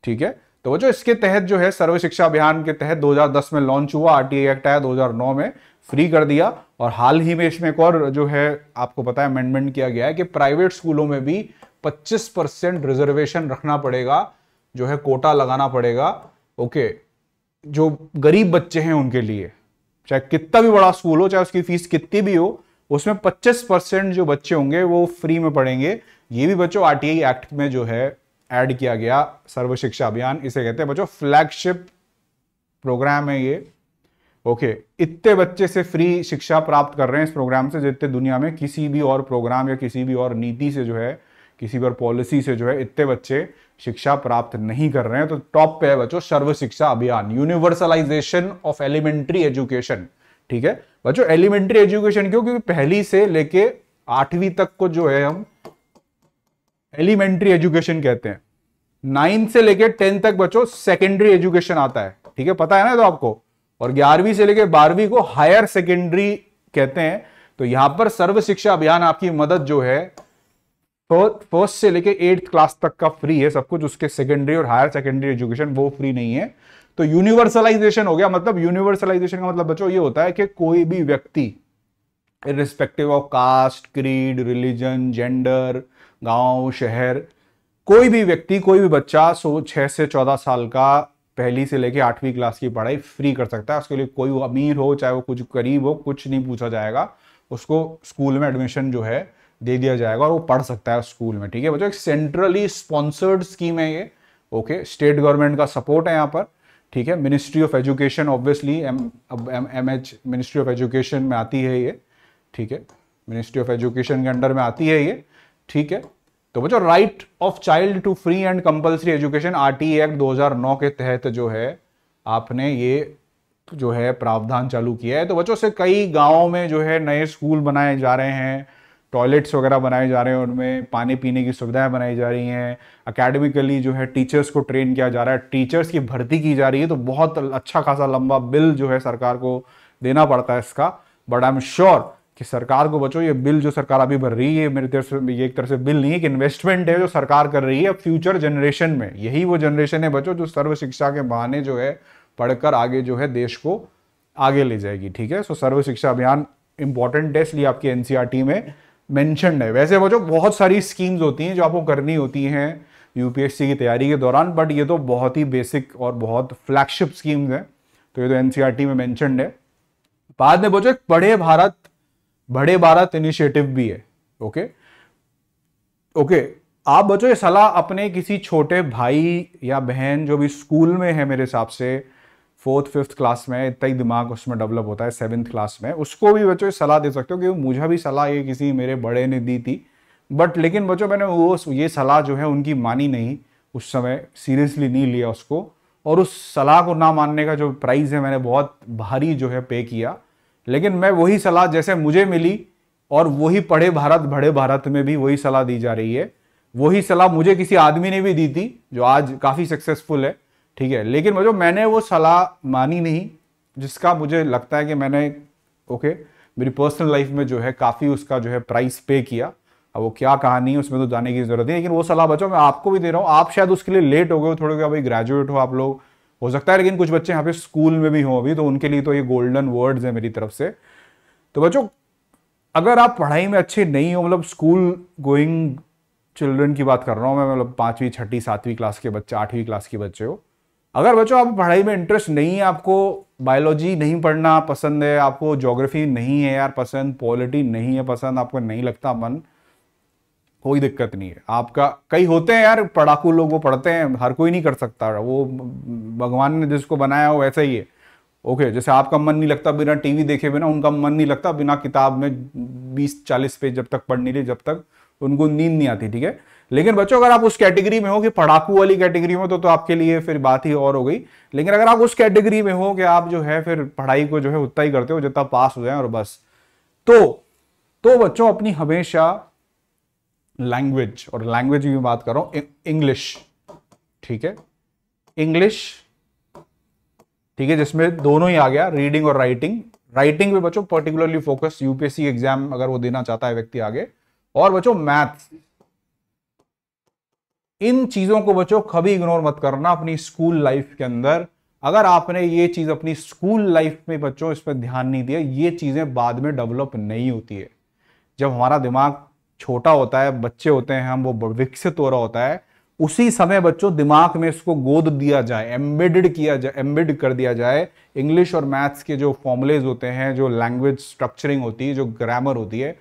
ठीक है तो वो जो इसके तहत जो है सर्व शिक्षा अभियान के तहत 2010 में लॉन्च हुआ आर एक्ट आया 2009 में फ्री कर दिया और हाल ही में इसमें एक और जो है आपको पता है अमेंडमेंट किया गया है कि प्राइवेट स्कूलों में भी 25 परसेंट रिजर्वेशन रखना पड़ेगा जो है कोटा लगाना पड़ेगा ओके जो गरीब बच्चे हैं उनके लिए चाहे कितना भी बड़ा स्कूल हो चाहे उसकी फीस कितनी भी हो उसमें 25 परसेंट जो बच्चे होंगे वो फ्री में पढ़ेंगे ये भी बच्चों आरटीआई एक्ट में जो है ऐड किया गया सर्व शिक्षा अभियान इसे कहते हैं बच्चों फ्लैगशिप प्रोग्राम है ये ओके okay, इतने बच्चे से फ्री शिक्षा प्राप्त कर रहे हैं इस प्रोग्राम से जितने दुनिया में किसी भी और प्रोग्राम या किसी भी और नीति से जो है किसी भी और पॉलिसी से जो है इतने बच्चे शिक्षा प्राप्त नहीं कर रहे हैं तो टॉप पे है बच्चों सर्व शिक्षा अभियान यूनिवर्सलाइजेशन ऑफ एलिमेंट्री एजुकेशन ठीक है बच्चों एलिमेंट्री एजुकेशन क्यों क्योंकि पहली से लेके आठवीं तक को जो है हम एलिमेंट्री एजुकेशन कहते हैं नाइन्थ से लेके टेंथ तक बच्चों सेकेंडरी एजुकेशन आता है ठीक है पता है ना तो आपको और ग्यारहवीं से लेके बारहवीं को हायर सेकेंडरी कहते हैं तो यहां पर सर्व शिक्षा अभियान आपकी मदद जो है फर्स्ट से लेके एट्थ क्लास तक का फ्री है सब कुछ उसके सेकेंडरी और हायर सेकेंडरी एजुकेशन वो फ्री नहीं है तो यूनिवर्सलाइजेशन हो गया मतलब यूनिवर्सलाइजेशन का मतलब बच्चों ये होता है कि कोई भी व्यक्ति respective of caste creed religion gender गांव शहर कोई भी व्यक्ति कोई भी बच्चा सो छः से चौदह साल का पहली से लेके आठवीं क्लास की पढ़ाई फ्री कर सकता है उसके लिए कोई अमीर हो चाहे वो कुछ गरीब हो कुछ नहीं पूछा जाएगा उसको स्कूल में एडमिशन जो है दे दिया जाएगा और वो पढ़ सकता है स्कूल में ठीक है बच्चों एक सेंट्रली स्पॉन्सर्ड स्कीम है ये ओके स्टेट गवर्नमेंट का सपोर्ट है यहाँ पर ठीक है ministry of education obviously M M H ministry of education में आती है ये ठीक है मिनिस्ट्री ऑफ एजुकेशन के अंडर में आती है ये ठीक है तो बच्चों right of child to free and compulsory education T act दो के तहत जो है आपने ये जो है प्रावधान चालू किया है तो बच्चों से कई गाँव में जो है नए स्कूल बनाए जा रहे हैं टॉयलेट्स वगैरह बनाए जा रहे हैं उनमें पानी पीने की सुविधाएं बनाई जा रही हैं अकेडमिकली जो है टीचर्स को ट्रेन किया जा रहा है टीचर्स की भर्ती की जा रही है तो बहुत अच्छा खासा लंबा बिल जो है सरकार को देना पड़ता है इसका बट आई एम श्योर कि सरकार को बचो ये बिल जो सरकार अभी भर रही है मेरी तरफ से ये एक तरह से बिल नहीं है कि इन्वेस्टमेंट है जो सरकार कर रही है फ्यूचर जनरेशन में यही वो जनरेशन है बचो जो सर्व शिक्षा के बहाने जो है पढ़कर आगे जो है देश को आगे ले जाएगी ठीक है सो सर्व शिक्षा अभियान इंपॉर्टेंट है इसलिए आपकी एनसीआर e में मैंशनड है वैसे वो जो बहुत सारी स्कीम्स होती हैं जो आपको करनी होती हैं यूपीएससी की तैयारी के दौरान बट ये तो बहुत ही बेसिक और बहुत फ्लैगशिप स्कीम्स हैं तो ये तो एनसीईआरटी e में मैंशनड है बाद में बोलो एक बड़े भारत बड़े भारत इनिशिएटिव भी है ओके ओके आप बच्चों ये सलाह अपने किसी छोटे भाई या बहन जो भी स्कूल में है मेरे हिसाब से फोर्थ फिफ्थ क्लास में इतना ही दिमाग उसमें डेवलप होता है सेवन्थ क्लास में उसको भी बच्चों सलाह दे सकते हो क्योंकि मुझे भी सलाह ये किसी मेरे बड़े ने दी थी बट लेकिन बच्चों मैंने वो ये सलाह जो है उनकी मानी नहीं उस समय सीरियसली नहीं लिया उसको और उस सलाह को ना मानने का जो प्राइस है मैंने बहुत भारी जो है पे किया लेकिन मैं वही सलाह जैसे मुझे मिली और वही पढ़े भारत बड़े भारत में भी वही सलाह दी जा रही है वही सलाह मुझे किसी आदमी ने भी दी थी जो आज काफ़ी सक्सेसफुल है ठीक है लेकिन मतलब मैंने वो सलाह मानी नहीं जिसका मुझे लगता है कि मैंने ओके मेरी पर्सनल लाइफ में जो है काफ़ी उसका जो है प्राइस पे किया अब वो क्या कहानी है उसमें तो जाने की जरूरत है लेकिन वो सलाह बच्चों मैं आपको भी दे रहा हूँ आप शायद उसके लिए लेट हो गए हो थोड़े क्या भाई ग्रेजुएट हो आप लोग हो सकता है लेकिन कुछ बच्चे यहाँ पे स्कूल में भी हों अभी तो उनके लिए तो ये गोल्डन वर्ड्स हैं मेरी तरफ से तो बच्चों अगर आप पढ़ाई में अच्छे नहीं हो मतलब स्कूल गोइंग चिल्ड्रन की बात कर रहा हूँ मैं मतलब पाँचवीं छठी सातवीं क्लास के बच्चे आठवीं क्लास के बच्चे हो अगर बच्चों आप पढ़ाई में इंटरेस्ट नहीं है आपको बायोलॉजी नहीं पढ़ना पसंद है आपको जोग्राफी नहीं है यार पसंद पॉलिटी नहीं है पसंद आपको नहीं लगता मन कोई दिक्कत नहीं है आपका कई होते हैं यार पढ़ाकू लोग वो पढ़ते हैं हर कोई नहीं कर सकता वो भगवान ने जिसको बनाया हो वैसा ही है ओके जैसे आपका मन नहीं लगता बिना टीवी देखे बिना उनका मन नहीं लगता बिना किताब में 20 40 पेज जब तक पढ़ नहीं ले जब तक उनको नींद नहीं आती ठीक है लेकिन बच्चों अगर आप उस कैटेगरी में हो कि पड़ाकू वाली कैटेगरी में तो, तो आपके लिए फिर बात ही और हो गई लेकिन अगर आप उस कैटेगरी में हो कि आप जो है फिर पढ़ाई को जो है उतना ही करते हो जितना पास हो जाए और बस तो तो बच्चों अपनी हमेशा लैंग्वेज और लैंग्वेज की बात करो इंग्लिश ठीक है इंग्लिश ठीक है जिसमें दोनों ही आ गया रीडिंग और राइटिंग राइटिंग भी बच्चों पर्टिकुलरली फोकस यूपीएससी एग्जाम अगर वो देना चाहता है व्यक्ति आगे और बच्चों मैथ्स इन चीज़ों को बच्चों कभी इग्नोर मत करना अपनी स्कूल लाइफ के अंदर अगर आपने ये चीज़ अपनी स्कूल लाइफ में बच्चों इस पर ध्यान नहीं दिया ये चीज़ें बाद में डेवलप नहीं होती है जब हमारा दिमाग छोटा होता है बच्चे होते हैं हम वो विकसित हो रहा होता है उसी समय बच्चों दिमाग में इसको गोद दिया जाए एम्बेडेड किया जाए एम्बेड कर दिया जाए इंग्लिश और मैथ्स के जो फॉर्मुलेज होते हैं जो लैंग्वेज स्ट्रक्चरिंग होती है जो ग्रामर होती है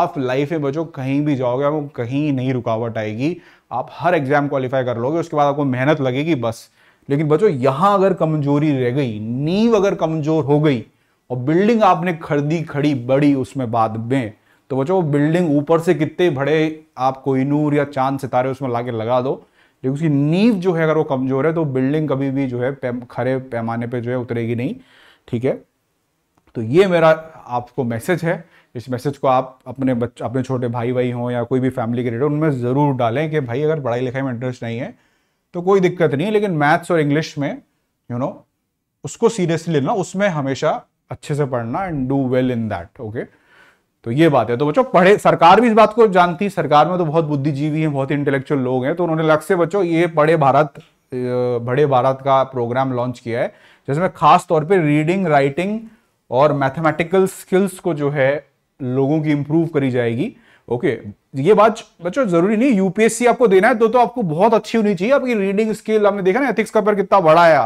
आप लाइफ में बच्चों कहीं भी जाओगे आपको कहीं नहीं रुकावट आएगी आप हर एग्जाम क्वालिफाई कर लोगे उसके बाद आपको मेहनत लगेगी बस लेकिन बच्चों यहां अगर कमजोरी रह गई नींव अगर कमजोर हो गई और बिल्डिंग आपने खरीदी खड़ी बड़ी उसमें बाद में तो बच्चों बिल्डिंग ऊपर से कितने बड़े आप कोई नूर या चांद सितारे उसमें लाके लगा दो लेकिन उसकी नींव जो है अगर वो कमजोर है तो बिल्डिंग कभी भी जो है खरे पैमाने पर जो है उतरेगी नहीं ठीक है तो ये मेरा आपको मैसेज है इस मैसेज को आप अपने बच्चे अपने छोटे भाई भाई हों या कोई भी फैमिली के रिलेटेड उनमें ज़रूर डालें कि भाई अगर पढ़ाई लिखाई में इंटरेस्ट नहीं है तो कोई दिक्कत नहीं है लेकिन मैथ्स और इंग्लिश में यू you नो know, उसको सीरियसली लेना उसमें हमेशा अच्छे से पढ़ना and do well in that okay तो ये बात है तो बच्चों पढ़े सरकार भी इस बात को जानती है सरकार में तो बहुत बुद्धिजीवी हैं बहुत इंटेलेक्चुअल लोग हैं तो उन्होंने लग से बच्चों ये पढ़े भारत बड़े भारत का प्रोग्राम लॉन्च किया है जिसमें खास तौर पे रीडिंग राइटिंग और मैथमेटिकल स्किल्स को जो है लोगों की इंप्रूव करी जाएगी ओके okay. ये बात बच्चों जरूरी नहीं यूपीएससी आपको देना है तो तो आपको बहुत अच्छी होनी चाहिए आपकी रीडिंग स्किल आपने देखा ना एथिक्स का पेपर कितना बढ़ाया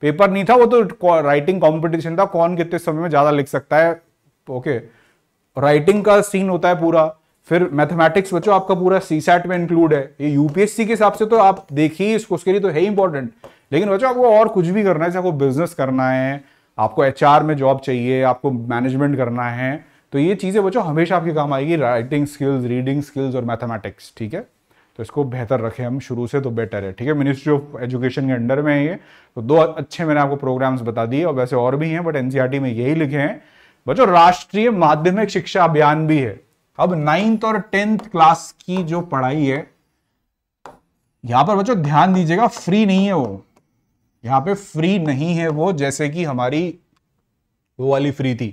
पेपर नहीं था वो तो राइटिंग कंपटीशन था कौन कितने समय में ज्यादा लिख सकता है ओके okay. राइटिंग का सीन होता है पूरा फिर मैथमेटिक्स बच्चों आपका पूरा सी सैट में इंक्लूड है ये यूपीएससी के हिसाब से तो आप देखिए इसको उसके लिए तो है इंपॉर्टेंट लेकिन बच्चों आपको और कुछ भी करना है जैसे आपको बिजनेस करना है आपको एचआर में जॉब चाहिए आपको मैनेजमेंट करना है तो ये चीज़ें बच्चों हमेशा आपके काम आएगी राइटिंग स्किल्स रीडिंग स्किल्स और मैथमेटिक्स ठीक है तो इसको बेहतर रखें हम शुरू से तो बेटर है ठीक है मिनिस्ट्री ऑफ एजुकेशन के अंडर में है ये तो दो अच्छे मैंने आपको प्रोग्राम्स बता दिए और वैसे और भी हैं बट एनसीईआरटी e में यही लिखे हैं बच्चों राष्ट्रीय माध्यमिक शिक्षा अभियान भी है अब नाइन्थ और टेंथ क्लास की जो पढ़ाई है यहां पर बच्चों ध्यान दीजिएगा फ्री नहीं है वो यहाँ पे फ्री नहीं है वो जैसे कि हमारी वो वाली फ्री थी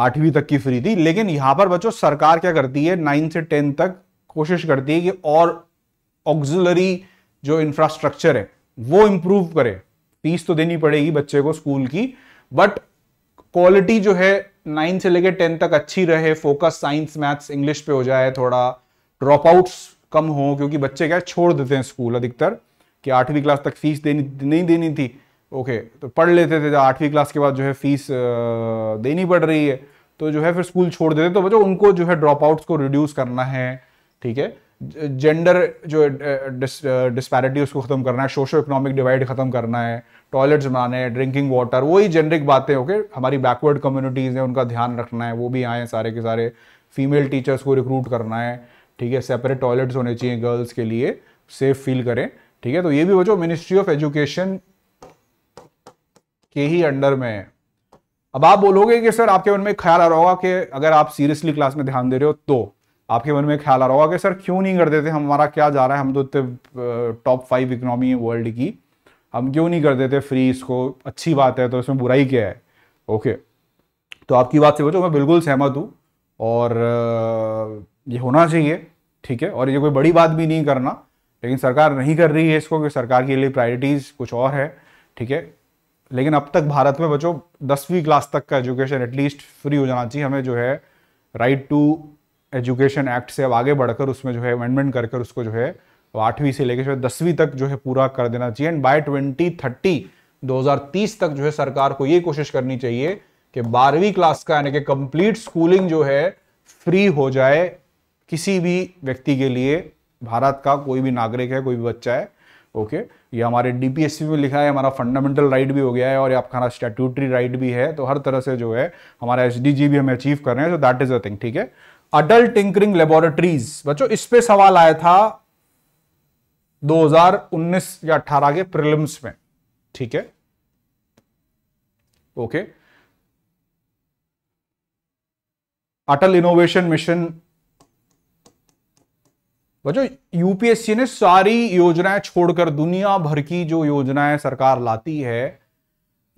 आठवीं तक की फ्री थी लेकिन यहां पर बच्चों सरकार क्या करती है नाइन से टेन तक कोशिश करती है कि और ऑक्सिलरी जो इंफ्रास्ट्रक्चर है वो इंप्रूव करे फीस तो देनी पड़ेगी बच्चे को स्कूल की बट क्वालिटी जो है नाइन से लेकर टेन तक अच्छी रहे फोकस साइंस मैथ्स इंग्लिश पे हो जाए थोड़ा ड्रॉप आउट्स कम हो क्योंकि बच्चे क्या छोड़ देते हैं स्कूल अधिकतर कि आठवीं क्लास तक फीस देनी नहीं देनी थी ओके तो पढ़ लेते थे आठवीं क्लास के बाद जो है फीस देनी पड़ रही है तो जो है फिर स्कूल छोड़ देते तो बच्चों उनको जो है ड्रॉप आउट्स को रिड्यूस करना है ठीक है जेंडर जो डिस्पैरिटी उसको खत्म करना है सोशो इकोनॉमिक डिवाइड खत्म करना है टॉयलेट्स बनाने हैं ड्रिंकिंग वाटर वही जेनरिक बातें ओके हमारी बैकवर्ड कम्युनिटीज़ हैं उनका ध्यान रखना है वो भी आए सारे के सारे फीमेल टीचर्स को रिक्रूट करना है ठीक है सेपरेट टॉयलेट्स होने चाहिए गर्ल्स के लिए सेफ फील करें ठीक है तो ये भी बच्चों मिनिस्ट्री ऑफ एजुकेशन के ही अंडर में है अब आप बोलोगे कि सर आपके मन में ख्याल आ रहा होगा कि अगर आप सीरियसली क्लास में ध्यान दे रहे हो तो आपके मन में ख्याल आ रहा होगा कि सर क्यों नहीं कर देते हमारा क्या जा रहा है हम तो इतने टॉप फाइव इकोनॉमी है वर्ल्ड की हम क्यों नहीं कर देते फ्री इसको अच्छी बात है तो इसमें बुराई क्या है ओके तो आपकी बात से बचो मैं बिल्कुल सहमत हूँ और ये होना चाहिए ठीक है और ये कोई बड़ी बात भी नहीं करना लेकिन सरकार नहीं कर रही है इसको कि सरकार के लिए प्रायोरिटीज़ कुछ और है ठीक है लेकिन अब तक भारत में बच्चों दसवीं क्लास तक का एजुकेशन एटलीस्ट फ्री हो जाना चाहिए हमें जो है राइट टू एजुकेशन एक्ट से अब आगे बढ़कर उसमें जो है अमेंडमेंट कर उसको जो है आठवीं से लेकर दसवीं तक जो है पूरा कर देना चाहिए एंड बाय ट्वेंटी थर्टी तीस तक जो है सरकार को ये कोशिश करनी चाहिए कि बारहवीं क्लास का यानी कि कंप्लीट स्कूलिंग जो है फ्री हो जाए किसी भी व्यक्ति के लिए भारत का कोई भी नागरिक है कोई भी बच्चा है ओके okay? ये हमारे डीपीएससी में लिखा है हमारा फंडामेंटल राइट भी हो गया है और ये आपका हमारा स्टैट्यूटरी राइट भी है तो हर तरह से जो है हमारा एस भी हम अचीव कर रहे हैं तो दैट इज अ थिंग ठीक है अटल टिंकरिंग लेबोरेटरीज बच्चों इस पे सवाल आया था 2019 या 18 के प्रिलिम्स में ठीक है ओके अटल इनोवेशन मिशन बच्चों यूपीएससी ने सारी योजनाएं छोड़कर दुनिया भर की जो योजनाएं सरकार लाती है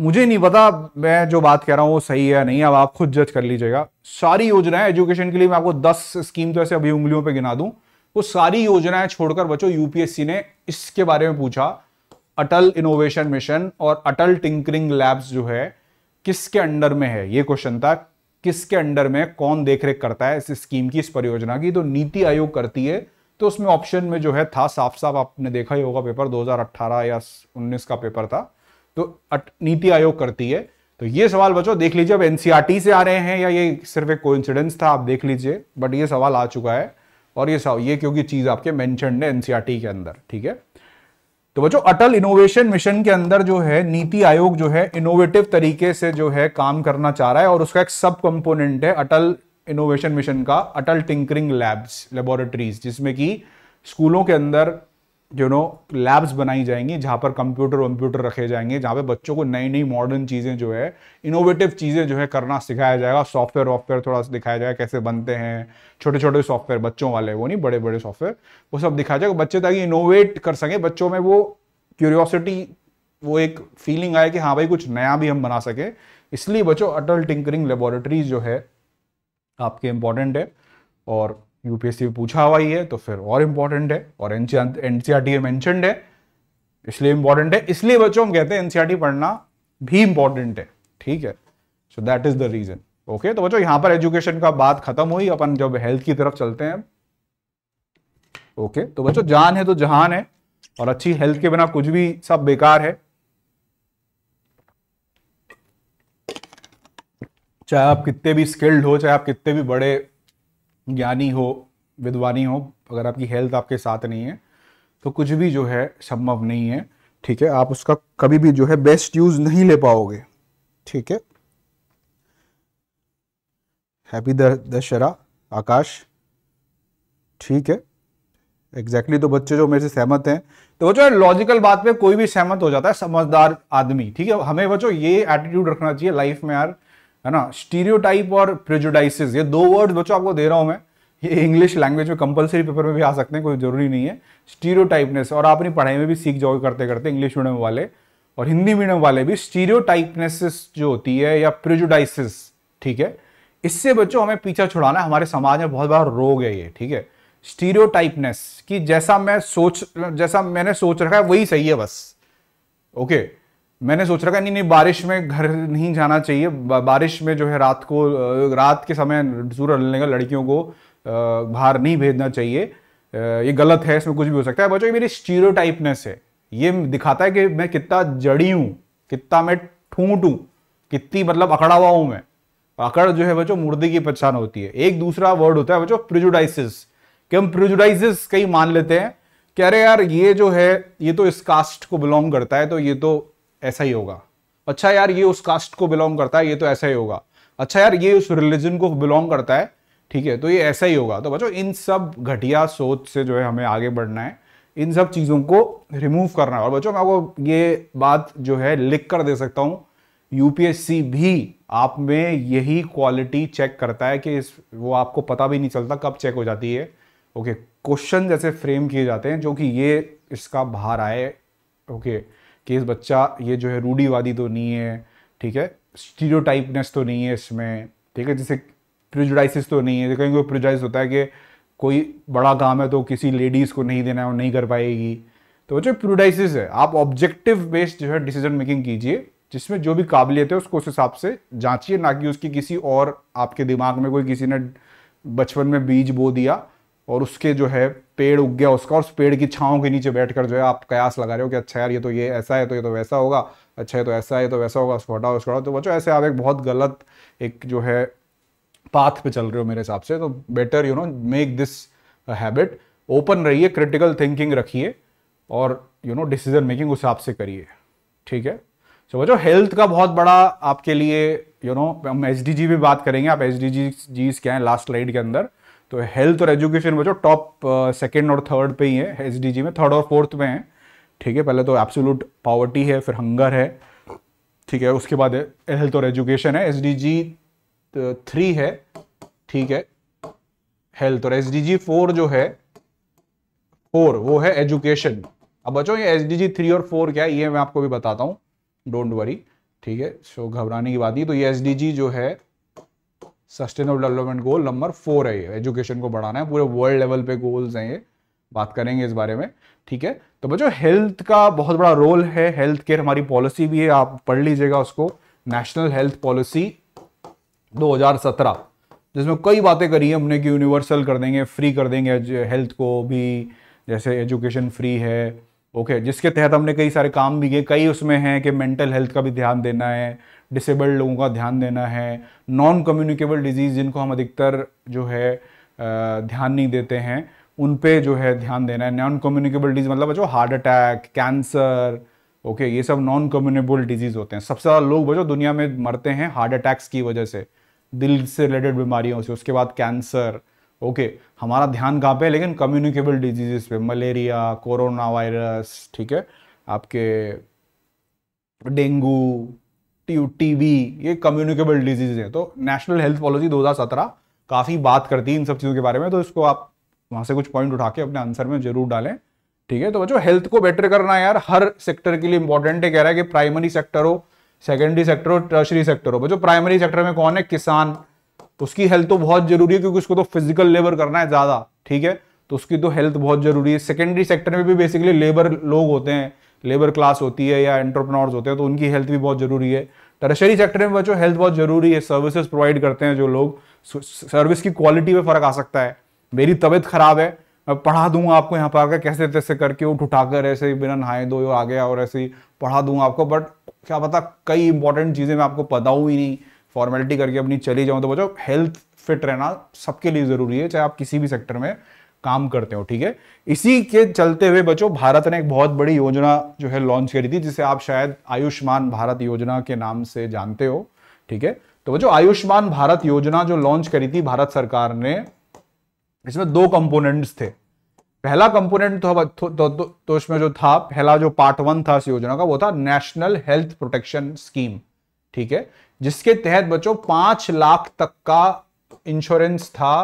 मुझे नहीं पता मैं जो बात कह रहा हूं वो सही है नहीं अब आप खुद जज कर लीजिएगा सारी योजनाएं एजुकेशन के लिए मैं आपको दस स्कीम तो ऐसे अभी उंगलियों पे गिना दूं वो सारी योजनाएं छोड़कर बच्चों यूपीएससी ने इसके बारे में पूछा अटल इनोवेशन मिशन और अटल टिंकरिंग लैब्स जो है किसके अंडर में है ये क्वेश्चन था किसके अंडर में कौन देखरेख करता है इस स्कीम की इस परियोजना की तो नीति आयोग करती है तो उसमें ऑप्शन में जो है था साफ साफ आपने देखा ही होगा पेपर 2018 या 19 का पेपर था तो नीति आयोग करती है तो ये सवाल बचो देख लीजिए अब एनसीआरटी e से आ रहे हैं या ये सिर्फ एक कोइंसिडेंस था आप देख लीजिए बट ये सवाल आ चुका है और ये ये क्योंकि चीज आपके मेंशन है एनसीआरटी e के अंदर ठीक है तो बच्चों अटल इनोवेशन मिशन के अंदर जो है नीति आयोग जो है इनोवेटिव तरीके से जो है काम करना चाह रहा है और उसका एक सब कंपोनेंट है अटल इनोवेशन मिशन का अटल टिंकरिंग लैब्स लेबोरेटरीज जिसमें कि स्कूलों के अंदर जो नो लैब्स बनाई जाएंगी जहाँ पर कंप्यूटर वम्प्यूटर रखे जाएंगे जहाँ पे बच्चों को नई नई मॉडर्न चीज़ें जो है इनोवेटिव चीज़ें जो है करना सिखाया जाएगा सॉफ्टवेयर वॉफ्टवेयर थोड़ा सा दिखाया जाएगा कैसे बनते हैं छोटे छोटे सॉफ्टवेयर बच्चों वाले वो नहीं बड़े बड़े सॉफ्टवेयर वो सब दिखाया जाएगा बच्चे ताकि इनोवेट कर सकें बच्चों में वो क्यूरियोसिटी वो एक फीलिंग आए कि हाँ भाई कुछ नया भी हम बना सकें इसलिए बच्चों अटल टिंकरिंग लेबोरेटरीज जो है आपके इम्पॉर्टेंट है और यूपीएससी में पूछा हुआ ही है तो फिर और इम्पॉर्टेंट है और एन सी मेंशनड है इसलिए इम्पॉर्टेंट है इसलिए बच्चों हम कहते हैं एनसीईआरटी पढ़ना भी इम्पॉर्टेंट है ठीक है so that is the reason okay तो बच्चों यहाँ पर एजुकेशन का बात खत्म हुई अपन जब हेल्थ की तरफ चलते हैं ओके okay, तो बच्चों जान है तो जहान है और अच्छी हेल्थ के बिना कुछ भी सब बेकार है चाहे आप कितने भी स्किल्ड हो चाहे आप कितने भी बड़े ज्ञानी हो विद्वानी हो अगर आपकी हेल्थ आपके साथ नहीं है तो कुछ भी जो है संभव नहीं है ठीक है आप उसका कभी भी जो है बेस्ट यूज नहीं ले पाओगे ठीक है हैप्पी दशहरा आकाश ठीक है एग्जैक्टली exactly, तो बच्चे जो मेरे से सहमत हैं तो बच्चों लॉजिकल बात पे कोई भी सहमत हो जाता है समझदार आदमी ठीक है हमें बच्चों ये एटीट्यूड रखना चाहिए लाइफ में यार है ना स्टीरियोटाइप और प्रेजुडाइसिस ये दो वर्ड बच्चों आपको दे रहा हूं मैं ये इंग्लिश लैंग्वेज में कंपलसरी पेपर में भी आ सकते हैं कोई जरूरी नहीं है स्टीरियोटाइपनेस और आप अपनी पढ़ाई में भी सीख जाओगे करते करते इंग्लिश मीडियम वाले और हिंदी मीडियम वाले भी स्टीरियोटाइपनेसिस जो होती है या प्रिजुडाइसिस ठीक है इससे बच्चों हमें पीछा छुड़ाना है हमारे समाज में बहुत बड़ा रोग है ये ठीक है स्टीरियोटाइपनेस कि जैसा मैं सोच जैसा मैंने सोच रखा है वही सही है बस ओके okay. मैंने सोच रखा नहीं नहीं बारिश में घर नहीं जाना चाहिए बारिश में जो है रात को रात के समय सूरज ढलने का लड़कियों को बाहर नहीं भेजना चाहिए ये गलत है इसमें कुछ भी हो सकता है बच्चों ये मेरी स्टीरो है ये दिखाता है कि मैं कितना जड़ी हूँ कितना मैं ठूंटू हूँ कितनी मतलब अकड़ा हुआ हूँ मैं अकड़ जो है बच्चों मुर्दे की पहचान होती है एक दूसरा वर्ड होता है बच्चों प्रिजुडाइसिस कि हम प्रिजुडाइसिस कई मान लेते हैं कि अरे यार ये जो है ये तो इस कास्ट को बिलोंग करता है तो ये तो ऐसा ही होगा अच्छा यार ये उस कास्ट को बिलोंग करता है ये तो ऐसा ही होगा अच्छा यार ये उस रिलीजन को बिलोंग करता है ठीक है तो ये ऐसा ही होगा तो बच्चों इन सब घटिया सोच से जो है हमें आगे बढ़ना है इन सब चीज़ों को रिमूव करना है और बच्चों मैं आपको ये बात जो है लिख कर दे सकता हूँ यूपीएससी भी आप में यही क्वालिटी चेक करता है कि इस वो आपको पता भी नहीं चलता कब चेक हो जाती है ओके क्वेश्चन जैसे फ्रेम किए जाते हैं जो कि ये इसका बाहर आए ओके कि इस बच्चा ये जो है रूढ़ीवादी तो नहीं है ठीक है स्टीरियोटाइपनेस तो नहीं है इसमें ठीक है जैसे प्रिजुडाइसिस तो नहीं है कहीं कोई प्रिजुडाइस होता है कि कोई बड़ा काम है तो किसी लेडीज़ को नहीं देना है और नहीं कर पाएगी तो जो प्रोडाइसिस है आप ऑब्जेक्टिव बेस्ड जो है डिसीजन मेकिंग कीजिए जिसमें जो भी काबिलियत है उसको उस हिसाब से जांचिए ना कि उसकी किसी और आपके दिमाग में कोई किसी ने बचपन में बीज बो दिया और उसके जो है पेड़ उग गया उसका और उस पेड़ की छाओं के नीचे बैठकर जो है आप कयास लगा रहे हो कि अच्छा यार ये तो ये ऐसा है तो ये तो वैसा होगा अच्छा है तो ऐसा है तो वैसा होगा उसको हटाओ उसको हटाओ तो बच्चों ऐसे आप एक बहुत गलत एक जो है पाथ पे चल रहे हो मेरे हिसाब से तो better you know make this habit open रहिए क्रिटिकल थिंकिंग रखिए और यू नो डिसीजन मेकिंग उस हिसाब से करिए ठीक है सो बच्चों हेल्थ का बहुत बड़ा आपके लिए यू नो हम एच डी जी भी बात करेंगे आप एच डी जी क्या है लास्ट स्लाइड के अंदर तो हेल्थ और एजुकेशन बच्चों टॉप सेकेंड और थर्ड पे ही है एस में थर्ड और फोर्थ में है ठीक है पहले तो एब्सोलूट पावर्टी है फिर हंगर है ठीक है उसके बाद है हेल्थ और एजुकेशन है एस डी जी थ्री है ठीक है हेल्थ और एस फोर जो है फोर वो है एजुकेशन अब बच्चों ये एस डी जी थ्री और फोर क्या है ये मैं आपको भी बताता हूँ डोंट वरी ठीक है सो घबराने की बात नहीं तो ये एस जो है sustainable development goal number four है ये एजुकेशन को बढ़ाना है पूरे वर्ल्ड लेवल पे गोल्स हैं ये बात करेंगे इस बारे में ठीक है तो बच्चों हेल्थ का बहुत बड़ा रोल है हेल्थ केयर हमारी पॉलिसी भी है आप पढ़ लीजिएगा उसको नेशनल हेल्थ पॉलिसी 2017 जिसमें कई बातें करी है हमने कि यूनिवर्सल कर देंगे फ्री कर देंगे हेल्थ को भी जैसे एजुकेशन फ्री है ओके okay, जिसके तहत हमने कई सारे काम भी किए कई उसमें हैं कि मेंटल हेल्थ का भी ध्यान देना है डिसेबल्ड लोगों का ध्यान देना है नॉन कम्युनिकेबल डिजीज़ जिनको हम अधिकतर जो है ध्यान नहीं देते हैं उन पे जो है ध्यान देना है नॉन कम्युनिकेबल डिजीज़ मतलब बचो हार्ट अटैक कैंसर ओके ये सब नॉन कम्युनिकेबल डिजीज़ होते हैं सबसे ज़्यादा लोग बचो दुनिया में मरते हैं हार्ट अटैक्स की वजह से दिल से रिलेटेड बीमारियों से उसके बाद कैंसर ओके हमारा ध्यान कहाँ पे लेकिन कम्युनिकेबल डिजीजेस पे मलेरिया कोरोना वायरस ठीक है आपके डेंगू टीबी ये कम्युनिकेबल डिजीज है तो नेशनल हेल्थ पॉलिसी 2017 काफ़ी बात करती है इन सब चीज़ों के बारे में तो इसको आप वहाँ से कुछ पॉइंट उठा के अपने आंसर में जरूर डालें ठीक है तो बच्चों हेल्थ को बेटर करना यार हर सेक्टर के लिए इंपॉर्टेंट है कह रहा है कि प्राइमरी सेक्टर हो सेकेंडरी सेक्टर हो टर्शरी सेक्टर हो बच्चों प्राइमरी सेक्टर में कौन है किसान तो उसकी हेल्थ तो बहुत जरूरी है क्योंकि उसको तो फिजिकल लेबर करना है ज्यादा ठीक है तो उसकी तो हेल्थ बहुत जरूरी है सेकेंडरी सेक्टर में भी बेसिकली लेबर लोग होते हैं लेबर क्लास होती है या एंटरप्रनोर्स होते हैं तो उनकी हेल्थ भी बहुत जरूरी है टर्शरी सेक्टर में बच्चों हेल्थ बहुत जरूरी है सर्विसेज प्रोवाइड करते हैं जो लोग सर्विस की क्वालिटी में फर्क आ सकता है मेरी तबीयत खराब है मैं पढ़ा दूंगा आपको यहाँ पर आकर कैसे तैसे करके उठ उठाकर ऐसे ही बिना नहाए दो आ गया और ऐसे ही पढ़ा दूंगा आपको बट क्या पता कई इंपॉर्टेंट चीज़ें मैं आपको पता हूँ ही नहीं फॉर्मेलिटी करके अपनी चली जाऊँ तो बचाओ हेल्थ फिट रहना सबके लिए ज़रूरी है चाहे आप किसी भी सेक्टर में काम करते हो ठीक है इसी के चलते हुए बच्चों भारत ने एक बहुत बड़ी योजना जो है लॉन्च करी थी जिसे आप शायद आयुष्मान भारत योजना के नाम से जानते हो ठीक है तो बच्चों आयुष्मान भारत योजना जो लॉन्च करी थी भारत सरकार ने इसमें दो कंपोनेंट्स थे पहला कंपोनेंट तो, तो, तो, तो, तो इसमें जो था पहला जो पार्ट वन था इस योजना का वो था नेशनल हेल्थ प्रोटेक्शन स्कीम ठीक है जिसके तहत बच्चों पांच लाख तक का इंश्योरेंस था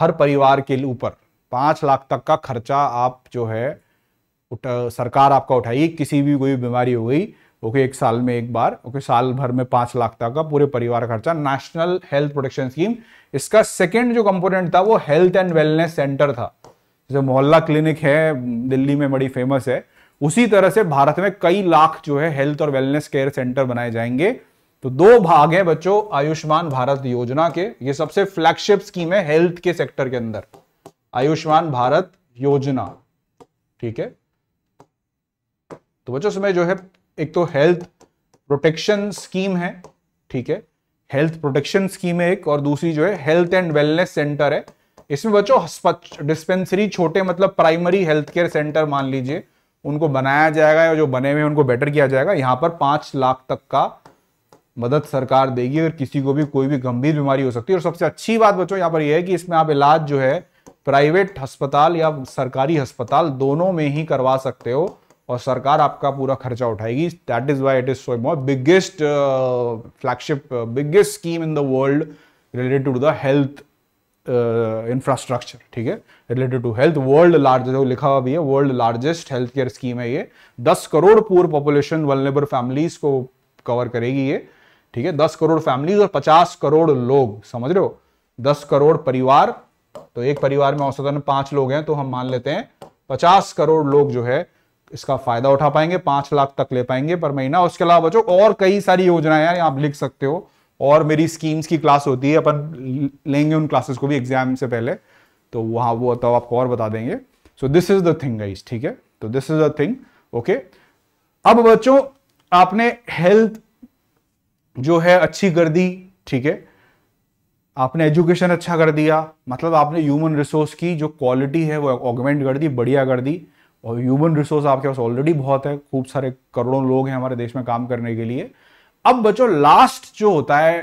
हर परिवार के ऊपर पांच लाख तक का खर्चा आप जो है सरकार आपका उठाई किसी भी कोई बीमारी हो गई ओके एक साल में एक बार ओके साल भर में पांच लाख तक का पूरे परिवार खर्चा नेशनल हेल्थ प्रोटेक्शन स्कीम इसका सेकेंड जो कंपोनेंट था वो हेल्थ एंड वेलनेस सेंटर था जैसे मोहल्ला क्लिनिक है दिल्ली में बड़ी फेमस है उसी तरह से भारत में कई लाख जो है हेल्थ और वेलनेस केयर सेंटर बनाए जाएंगे तो दो भाग है बच्चों आयुष्मान भारत योजना के ये सबसे फ्लैगशिप स्कीम है हेल्थ के सेक्टर के अंदर आयुष्मान भारत योजना ठीक है तो बच्चों इसमें जो है एक तो हेल्थ प्रोटेक्शन स्कीम है ठीक है हेल्थ प्रोटेक्शन स्कीम है एक और दूसरी जो है हेल्थ एंड वेलनेस सेंटर है इसमें बच्चों डिस्पेंसरी छोटे मतलब प्राइमरी हेल्थ केयर सेंटर मान लीजिए उनको बनाया जाएगा या जो बने हुए उनको बेटर किया जाएगा यहां पर पांच लाख तक का मदद सरकार देगी अगर किसी को भी कोई भी गंभीर बीमारी हो सकती है और सबसे अच्छी बात बच्चों यहाँ पर यह है कि इसमें आप इलाज जो है प्राइवेट अस्पताल या सरकारी अस्पताल दोनों में ही करवा सकते हो और सरकार आपका पूरा खर्चा उठाएगी that is why it is so more biggest flagship biggest scheme in the world related to the health infrastructure ठीक है related to health world largest लिखा हुआ भी है world largest health care scheme है ये दस crore poor population vulnerable families को कवर करेगी ये ठीक है दस करोड़ फैमिलीज और पचास करोड़ लोग समझ रहे हो दस करोड़ परिवार तो एक परिवार में औसतन पांच लोग हैं तो हम मान लेते हैं पचास करोड़ लोग जो है इसका फायदा उठा पाएंगे पांच लाख तक ले पाएंगे पर महीना उसके अलावा बच्चों और कई सारी योजनाएं हैं आप लिख सकते हो और मेरी स्कीम्स की क्लास होती है अपन लेंगे उन क्लासेस को भी एग्जाम से पहले तो वहां वो तो आपको और बता देंगे so this is the thing guys ठीक है तो this is the thing okay अब बच्चों आपने हेल्थ जो है अच्छी कर दी ठीक है आपने एजुकेशन अच्छा कर दिया मतलब आपने ह्यूमन रिसोर्स की जो क्वालिटी है वो ऑगमेंट कर दी बढ़िया कर दी और ह्यूमन रिसोर्स आपके पास ऑलरेडी बहुत है खूब सारे करोड़ों लोग हैं हमारे देश में काम करने के लिए अब बच्चों लास्ट जो होता है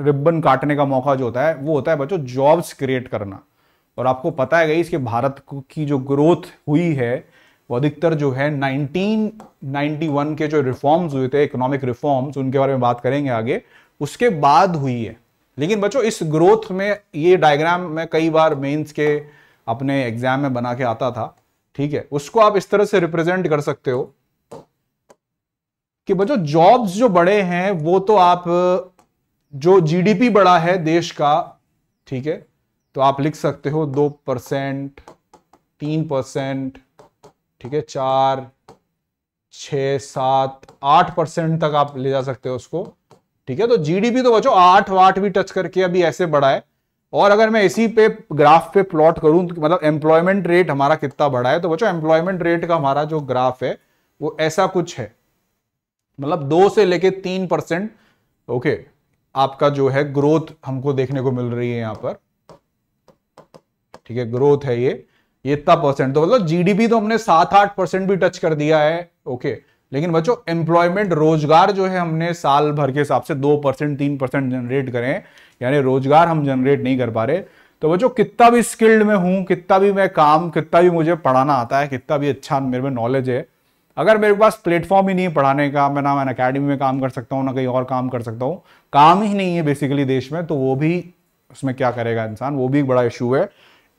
रिबन काटने का मौका जो होता है वो होता है बच्चों जॉब्स क्रिएट करना और आपको पता है गई इसके भारत की जो ग्रोथ हुई है वो अधिकतर जो है 1991 के जो रिफॉर्म्स हुए थे इकोनॉमिक रिफॉर्म्स उनके बारे में बात करेंगे आगे उसके बाद हुई है लेकिन बच्चों इस ग्रोथ में ये डायग्राम मैं कई बार मेंस के अपने एग्जाम में बना के आता था ठीक है उसको आप इस तरह से रिप्रेजेंट कर सकते हो कि बच्चों जॉब्स जो बड़े हैं वो तो आप जो जीडीपी बड़ा है देश का ठीक है तो आप लिख सकते हो दो परसेंट तीन परसेंट ठीक है चार छ सात आठ परसेंट तक आप ले जा सकते हो उसको ठीक है तो जीडीपी तो बचो आठ वाठ भी टच करके अभी ऐसे बढ़ा है और अगर मैं इसी पे ग्राफ पे प्लॉट करूं तो मतलब एम्प्लॉयमेंट रेट हमारा कितना बढ़ा है तो बच्चों एम्प्लॉयमेंट रेट का हमारा जो ग्राफ है वो ऐसा कुछ है मतलब दो से लेके तीन परसेंट ओके आपका जो है ग्रोथ हमको देखने को मिल रही है यहां पर ठीक है ग्रोथ है ये ये इतना परसेंट तो मतलब जीडीपी तो हमने सात आठ परसेंट भी टच कर दिया है ओके लेकिन बच्चों एम्प्लॉयमेंट रोजगार जो है हमने साल भर के हिसाब से दो परसेंट तीन परसेंट जनरेट करें यानी रोजगार हम जनरेट नहीं कर पा रहे तो बच्चों कितना भी स्किल्ड में हूं कितना भी मैं काम कितना भी मुझे पढ़ाना आता है कितना भी अच्छा मेरे में नॉलेज है अगर मेरे पास प्लेटफॉर्म ही नहीं है पढ़ाने का मैं ना मैं अकेडमी में काम कर सकता हूँ ना कहीं और काम कर सकता हूँ काम ही नहीं है बेसिकली देश में तो वो भी उसमें क्या करेगा इंसान वो भी एक बड़ा इशू है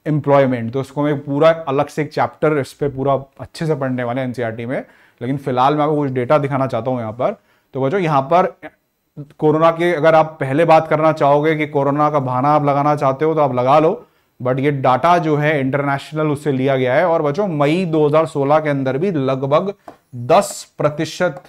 एम्प्लॉयमेंट तो उसको मैं पूरा अलग से एक चैप्टर इस पर पूरा अच्छे से पढ़ने वाले एन e में लेकिन फिलहाल मैं आपको कुछ डेटा दिखाना चाहता हूँ यहाँ पर तो बच्चों यहाँ पर कोरोना के अगर आप पहले बात करना चाहोगे कि कोरोना का बहाना आप लगाना चाहते हो तो आप लगा लो बट ये डाटा जो है इंटरनेशनल उससे लिया गया है और बच्चों मई 2016 के अंदर भी लगभग 10 प्रतिशत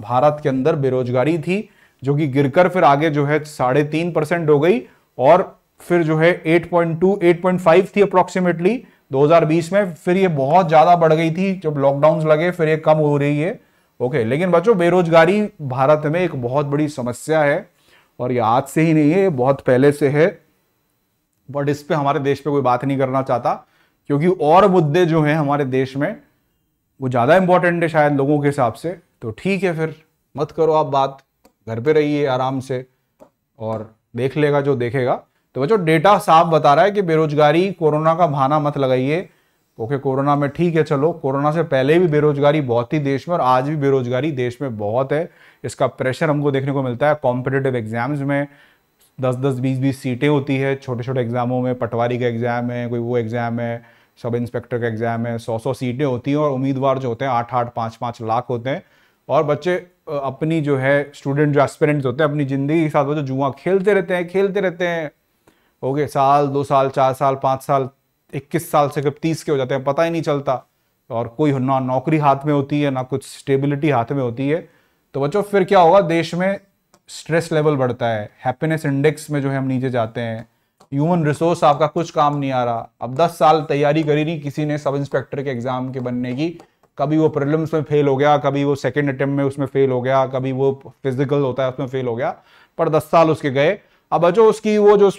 भारत के अंदर बेरोजगारी थी जो कि गिरकर फिर आगे जो है साढ़े तीन परसेंट हो गई और फिर जो है 8.2 8.5 थी अप्रोक्सीमेटली 2020 में फिर ये बहुत ज़्यादा बढ़ गई थी जब लॉकडाउन लगे फिर ये कम हो रही है ओके लेकिन बच्चों बेरोजगारी भारत में एक बहुत बड़ी समस्या है और ये आज से ही नहीं है बहुत पहले से है बट इस पर हमारे देश पर कोई बात नहीं करना चाहता क्योंकि और मुद्दे जो हैं हमारे देश में वो ज़्यादा इंपॉर्टेंट है शायद लोगों के हिसाब से तो ठीक है फिर मत करो आप बात घर पे रहिए आराम से और देख लेगा जो देखेगा तो बच्चों डेटा साफ बता रहा है कि बेरोजगारी कोरोना का भाना मत लगाइए ओके कोरोना में ठीक है चलो कोरोना से पहले भी बेरोजगारी बहुत थी देश में और आज भी बेरोजगारी देश में बहुत है इसका प्रेशर हमको देखने को मिलता है कॉम्पिटेटिव एग्जाम्स में दस दस बीस बीस सीटें होती है छोटे छोटे एग्जामों में पटवारी का एग्जाम है कोई वो एग्जाम है सब इंस्पेक्टर का एग्जाम है सौ सौ सीटें होती हैं और उम्मीदवार जो होते हैं आठ आठ पाँच पाँच लाख होते हैं और बच्चे अपनी जो है स्टूडेंट जो एस्पेरेंट्स होते हैं अपनी ज़िंदगी के साथ वो जो जुआ खेलते रहते हैं खेलते रहते हैं गए साल दो साल चार साल पाँच साल इक्कीस साल से कब तीस के हो जाते हैं पता ही नहीं चलता और कोई ना नौकरी हाथ में होती है ना कुछ स्टेबिलिटी हाथ में होती है तो बच्चों फिर क्या होगा देश में स्ट्रेस लेवल बढ़ता है हैप्पीनेस इंडेक्स में जो है हम नीचे जाते हैं ह्यूमन रिसोर्स आपका कुछ काम नहीं आ रहा अब 10 साल तैयारी करी नहीं किसी ने सब इंस्पेक्टर के एग्जाम के बनने की कभी वो प्रॉब्लम्स में फेल हो गया कभी वो सेकेंड अटेम्प्ट में उसमें फेल हो गया कभी वो फिजिकल होता है उसमें फेल हो गया पर दस साल उसके गए अब बच्चों उसकी वो जो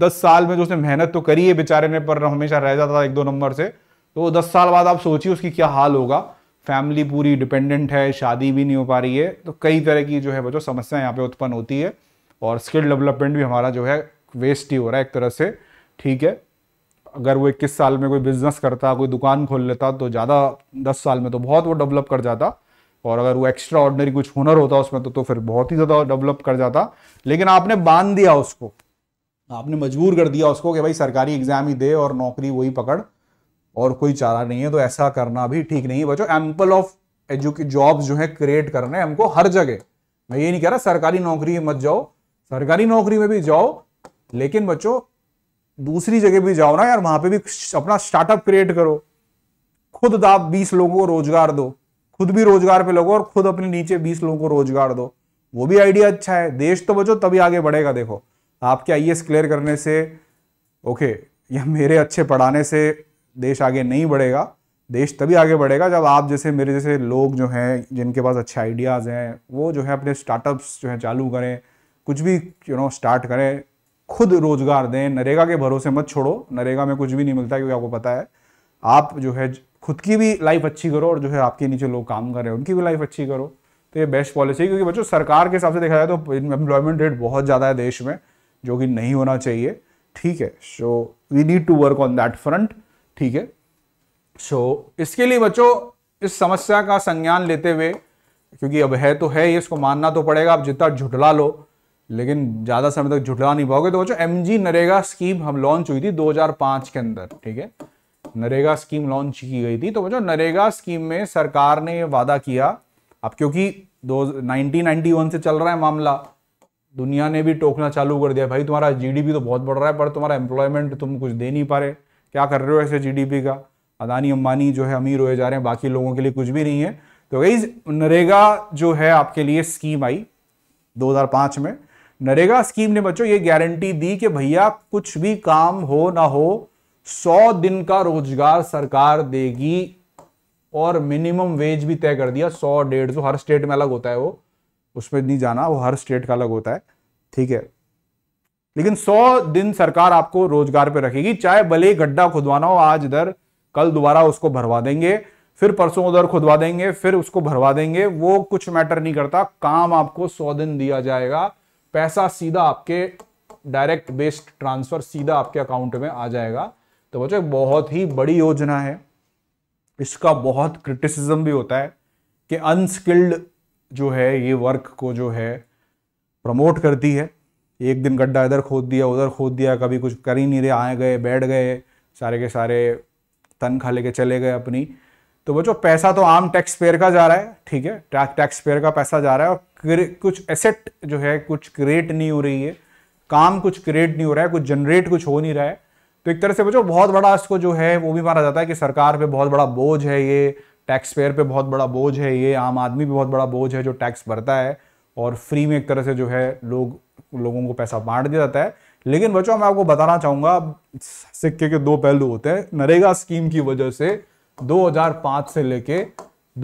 दस साल में जो उसने मेहनत तो करी है बेचारे ने पर हमेशा रह जाता था एक दो नंबर से तो दस साल बाद आप सोचिए उसकी क्या हाल होगा फैमिली पूरी डिपेंडेंट है शादी भी नहीं हो पा रही है तो कई तरह की जो है बच्चों समस्या यहाँ पे उत्पन्न होती है और स्किल डेवलपमेंट भी हमारा जो है वेस्ट ही हो रहा है एक तरह से ठीक है अगर वो इक्कीस साल में कोई बिजनेस करता कोई दुकान खोल लेता तो ज़्यादा दस साल में तो बहुत वो डेवलप कर जाता और अगर वो एक्स्ट्रा ऑर्डनरी कुछ हुनर होता उसमें तो तो फिर बहुत ही ज़्यादा डेवलप कर जाता लेकिन आपने बांध दिया उसको आपने मजबूर कर दिया उसको कि भाई सरकारी एग्जाम ही दे और नौकरी वही पकड़ और कोई चारा नहीं है तो ऐसा करना भी ठीक नहीं है बच्चों एम्पल ऑफ एजुके जॉब जो है क्रिएट करने हमको हर जगह मैं ये नहीं कह रहा सरकारी नौकरी मत जाओ सरकारी नौकरी में भी जाओ लेकिन बच्चों दूसरी जगह भी जाओ ना यार वहां पे भी अपना स्टार्टअप क्रिएट करो खुद आप बीस लोगों को रोजगार दो खुद भी रोजगार पे लगो और खुद अपने नीचे बीस लोगों को रोजगार दो वो भी आइडिया अच्छा है देश तो बचो तभी आगे बढ़ेगा देखो आपके आई क्लियर करने से ओके या मेरे अच्छे पढ़ाने से देश आगे नहीं बढ़ेगा देश तभी आगे बढ़ेगा जब आप जैसे मेरे जैसे लोग जो हैं जिनके पास अच्छे आइडियाज़ हैं वो जो है अपने स्टार्टअप्स जो हैं चालू करें कुछ भी यू नो स्टार्ट करें खुद रोज़गार दें नरेगा के भरोसे मत छोड़ो नरेगा में कुछ भी नहीं मिलता क्योंकि आपको पता है आप जो है खुद की भी लाइफ अच्छी करो और जो है आपके नीचे लोग काम कर रहे हैं उनकी भी लाइफ अच्छी करो तो ये बेस्ट पॉलिसी है क्योंकि बच्चों सरकार के हिसाब से देखा जाए तो एम्प्लॉयमेंट रेट बहुत ज़्यादा है देश में जो कि नहीं होना चाहिए ठीक है so we need to work on that front ठीक है सो so, इसके लिए बच्चों इस समस्या का संज्ञान लेते हुए क्योंकि अब है तो है इसको मानना तो पड़ेगा आप जितना झुटला लो लेकिन ज़्यादा समय तक झुटला नहीं पाओगे तो बच्चों एम जी नरेगा स्कीम हम लॉन्च हुई थी 2005 के अंदर ठीक है नरेगा स्कीम लॉन्च की गई थी तो बच्चों नरेगा स्कीम में सरकार ने वादा किया अब क्योंकि दो 1991 से चल रहा है मामला दुनिया ने भी टोकना चालू कर दिया भाई तुम्हारा जीडीपी तो बहुत बढ़ रहा है पर तुम्हारा एम्प्लॉयमेंट तुम कुछ दे नहीं पा रहे क्या कर रहे हो ऐसे जीडीपी का अदानी अम्बानी जो है अमीर होए जा रहे हैं बाकी लोगों के लिए कुछ भी नहीं है तो गई नरेगा जो है आपके लिए स्कीम आई 2005 में नरेगा स्कीम ने बच्चों ये गारंटी दी कि भैया कुछ भी काम हो ना हो सौ दिन का रोजगार सरकार देगी और मिनिमम वेज भी तय कर दिया सौ डेढ़ सौ हर स्टेट में अलग होता है वो उसमें नहीं जाना वो हर स्टेट का अलग होता है ठीक है लेकिन सौ दिन सरकार आपको रोजगार पे रखेगी चाहे भले ही गड्ढा खुदवाना हो आज इधर कल दोबारा उसको भरवा देंगे फिर परसों उधर खुदवा देंगे फिर उसको भरवा देंगे वो कुछ मैटर नहीं करता काम आपको सौ दिन दिया जाएगा पैसा सीधा आपके डायरेक्ट बेस्ड ट्रांसफर सीधा आपके अकाउंट में आ जाएगा तो बच्चों बहुत ही बड़ी योजना है इसका बहुत क्रिटिसिज्म भी होता है कि अनस्किल्ड जो है ये वर्क को जो है प्रमोट करती है एक दिन गड्ढा इधर खोद दिया उधर खोद दिया कभी कुछ कर ही नहीं रहे आए गए बैठ गए सारे के सारे तन खा लेके चले गए अपनी तो बच्चों पैसा तो आम टैक्स पेयर का जा रहा है ठीक है टैक्स पेयर का पैसा जा रहा है और कुछ एसेट जो है कुछ क्रिएट नहीं हो रही है काम कुछ क्रिएट नहीं हो रहा है कुछ जनरेट कुछ हो नहीं रहा है तो एक तरह से बच्चों बहुत बड़ा इसको जो है वो भी माना जाता है कि सरकार पे बहुत बड़ा बोझ है ये टैक्स पेयर पे बहुत बड़ा बोझ है ये आम आदमी भी बहुत बड़ा बोझ है जो टैक्स भरता है और फ्री में एक तरह से जो है लोग लोगों को पैसा बांट दिया जाता है लेकिन बच्चों मैं आपको बताना चाहूंगा सिक्के के दो पहलू होते हैं नरेगा स्कीम की वजह से 2005 से लेके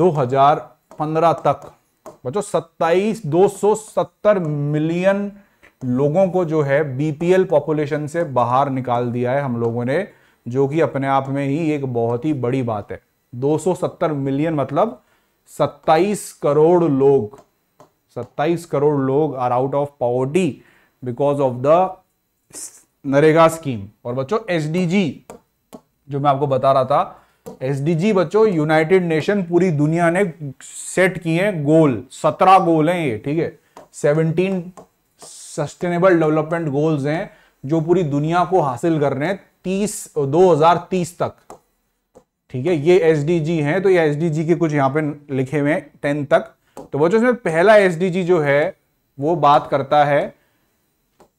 2015 तक बच्चों सत्ताईस 270 मिलियन लोगों को जो है बीपीएल पॉपुलेशन से बाहर निकाल दिया है हम लोगों ने जो कि अपने आप में ही एक बहुत ही बड़ी बात है 270 मिलियन मतलब 27 करोड़ लोग 27 करोड़ लोग are out of poverty because of the NREGA scheme और बच्चों एसडीजी जो मैं आपको बता रहा था एसडीजी बच्चों यूनाइटेड नेशन पूरी दुनिया ने सेट किए हैं गोल सत्रह गोल हैं ये ठीक है सेवनटीन सस्टेनेबल डेवलपमेंट गोल्स हैं जो पूरी दुनिया को हासिल कर रहे हैं तीस दो हजार तीस तक ठीक है ये एस हैं तो ये एस के कुछ यहाँ पे लिखे हुए हैं टेन तक तो जो इसमें पहला एस जो है वो बात करता है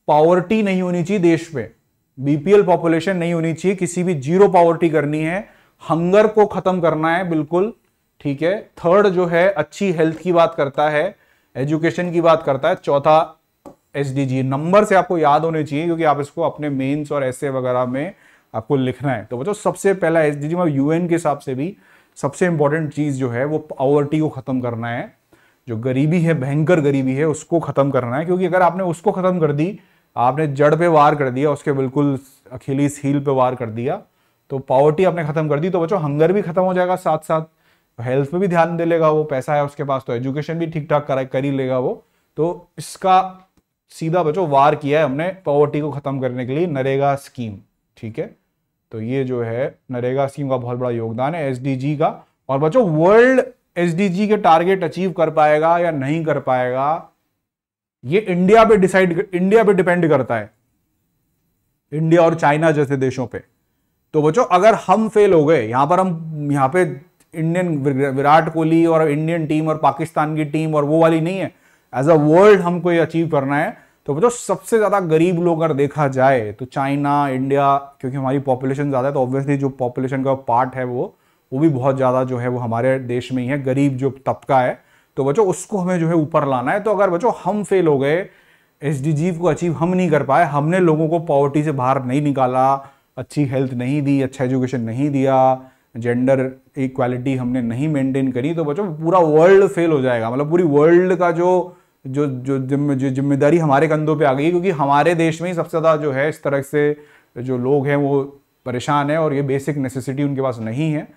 पावर्टी नहीं होनी चाहिए देश में बीपीएल पॉपुलेशन नहीं होनी चाहिए किसी भी जीरो पावर्टी करनी है हंगर को खत्म करना है बिल्कुल ठीक है थर्ड जो है अच्छी हेल्थ की बात करता है एजुकेशन की बात करता है चौथा एस नंबर से आपको याद होने चाहिए क्योंकि आप इसको अपने मेन्स और ऐसे वगैरह में आपको लिखना है तो बच्चों सबसे पहला एस डी यूएन के हिसाब से भी सबसे इंपॉर्टेंट चीज जो है वो पॉवर्टी को खत्म करना है जो गरीबी है भयंकर गरीबी है उसको खत्म करना है क्योंकि अगर आपने उसको खत्म कर दी आपने जड़ पे वार कर दिया उसके बिल्कुल अखिली हील पे वार कर दिया तो पॉवर्टी आपने खत्म कर दी तो बच्चों हंगर भी खत्म हो जाएगा साथ साथ हेल्थ पे भी ध्यान दे लेगा वो पैसा है उसके पास तो एजुकेशन भी ठीक ठाक कर ही लेगा वो तो इसका सीधा बच्चों वार किया है हमने पॉवर्टी को खत्म करने के लिए नरेगा स्कीम ठीक है तो ये जो है नरेगा स्कीम का बहुत बड़ा योगदान है एसडीजी का और बच्चों वर्ल्ड एसडीजी के टारगेट अचीव कर पाएगा या नहीं कर पाएगा ये इंडिया पे डिसाइड इंडिया पे डिपेंड करता है इंडिया और चाइना जैसे देशों पे तो बच्चों अगर हम फेल हो गए यहां पर हम यहां पे इंडियन विराट कोहली और इंडियन टीम और पाकिस्तान की टीम और वो वाली नहीं है एज अ वर्ल्ड हमको ये अचीव करना है तो बच्चों सबसे ज़्यादा गरीब लोग अगर देखा जाए तो चाइना इंडिया क्योंकि हमारी पॉपुलेशन ज़्यादा है तो ऑब्वियसली जो पॉपुलेशन का पार्ट है वो वो भी बहुत ज़्यादा जो है वो हमारे देश में ही है गरीब जो तबका है तो बच्चों उसको हमें जो है ऊपर लाना है तो अगर बच्चों हम फेल हो गए एस को अचीव हम नहीं कर पाए हमने लोगों को पॉवर्टी से बाहर नहीं निकाला अच्छी हेल्थ नहीं दी अच्छा एजुकेशन नहीं दिया जेंडर इक्वालिटी हमने नहीं मेंटेन करी तो बच्चों पूरा वर्ल्ड फेल हो जाएगा मतलब पूरी वर्ल्ड का जो जो जो जो जिम्मेदारी हमारे कंधों पे आ गई क्योंकि हमारे देश में ही सबसे ज़्यादा जो है इस तरह से जो लोग हैं वो परेशान हैं और ये बेसिक नेसेसिटी उनके पास नहीं है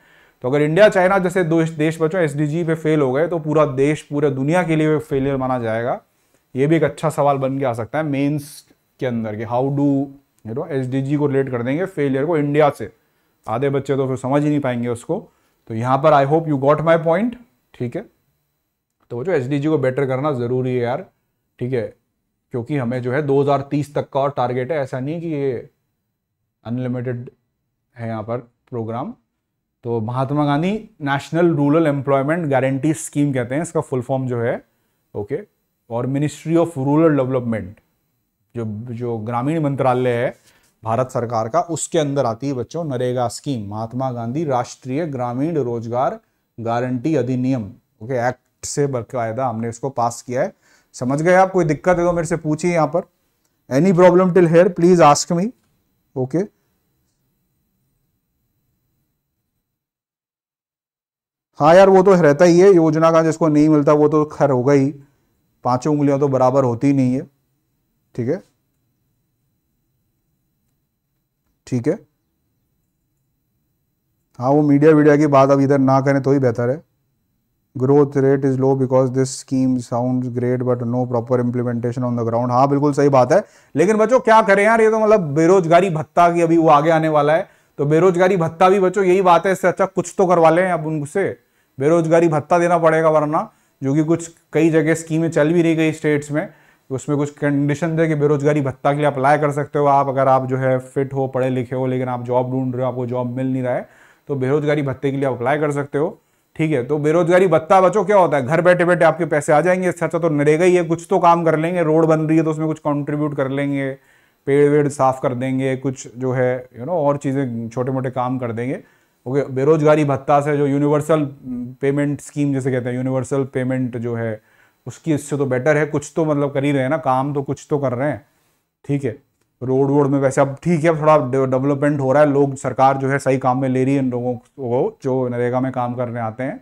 तो अगर इंडिया चाइना जैसे दो देश बचो एस डी पे फेल हो गए तो पूरा देश पूरे दुनिया के लिए फेलियर माना जाएगा ये भी एक अच्छा सवाल बन के आ सकता है मेन्स के अंदर कि हाउ डू यू नो एस को रिलेट कर देंगे फेलियर को इंडिया से आधे बच्चे तो फिर समझ ही नहीं पाएंगे उसको तो यहाँ पर I hope you got my point ठीक है तो वो जो एच को बेटर करना ज़रूरी है यार ठीक है क्योंकि हमें जो है 2030 तक का और टारगेट है ऐसा नहीं कि ये अनलिमिटेड है यहाँ पर प्रोग्राम तो Mahatma Gandhi national rural employment guarantee scheme कहते हैं इसका फुल फॉर्म जो है ओके और मिनिस्ट्री ऑफ रूरल डेवलपमेंट जो जो ग्रामीण मंत्रालय है भारत सरकार का उसके अंदर आती है बच्चों नरेगा स्कीम महात्मा गांधी राष्ट्रीय ग्रामीण रोजगार गारंटी अधिनियम ओके एक्ट से बकायदा हमने इसको पास किया है समझ गए आप कोई दिक्कत है तो मेरे से पूछिए यहां पर any problem till here please ask me okay हाँ यार वो तो रहता ही है योजना का जिसको नहीं मिलता वो तो खैर होगा ही पांचों उंगलियां तो बराबर होती नहीं है ठीक है ठीक है हाँ वो मीडिया वीडिया की बात अब इधर ना करें तो ही बेहतर है growth rate is low because this scheme sound great but no proper implementation on the ground हाँ बिल्कुल सही बात है लेकिन बच्चों क्या करें यार ये तो मतलब बेरोजगारी भत्ता की अभी वो आगे आने वाला है तो बेरोजगारी भत्ता भी बच्चों यही बात है इससे अच्छा कुछ तो करवा लें अब उनसे बेरोजगारी भत्ता देना पड़ेगा वरना जो कि कुछ कई जगह स्कीमें चल भी रही गई स्टेट्स में उसमें कुछ कंडीशन है कि बेरोजगारी भत्ता के लिए अप्लाई कर सकते हो आप अगर आप जो है फिट हो पढ़े लिखे हो लेकिन आप जॉब ढूंढ रहे हो आपको जॉब मिल नहीं रहा है तो बेरोजगारी भत्ते के लिए अप्लाई कर सकते हो ठीक है तो बेरोजगारी बत्ता बचो क्या होता है घर बैठे बैठे आपके पैसे आ जाएंगे अच्छा अच्छा तो नरेगा ही है कुछ तो काम कर लेंगे रोड बन रही है तो उसमें कुछ कंट्रीब्यूट कर लेंगे पेड़ वेड़ साफ कर देंगे कुछ जो है यू you नो know, और चीज़ें छोटे मोटे काम कर देंगे ओके बेरोजगारी भत्ता से जो यूनिवर्सल पेमेंट स्कीम जैसे कहते हैं यूनिवर्सल पेमेंट जो है उसकी इससे तो बेटर है कुछ तो मतलब कर ही रहे हैं ना काम तो कुछ तो कर रहे हैं ठीक है रोड वोड में वैसे अब ठीक है थोड़ा डेवलपमेंट हो रहा है लोग सरकार जो है सही काम में ले रही है इन लोगों को जो नरेगा में काम करने आते हैं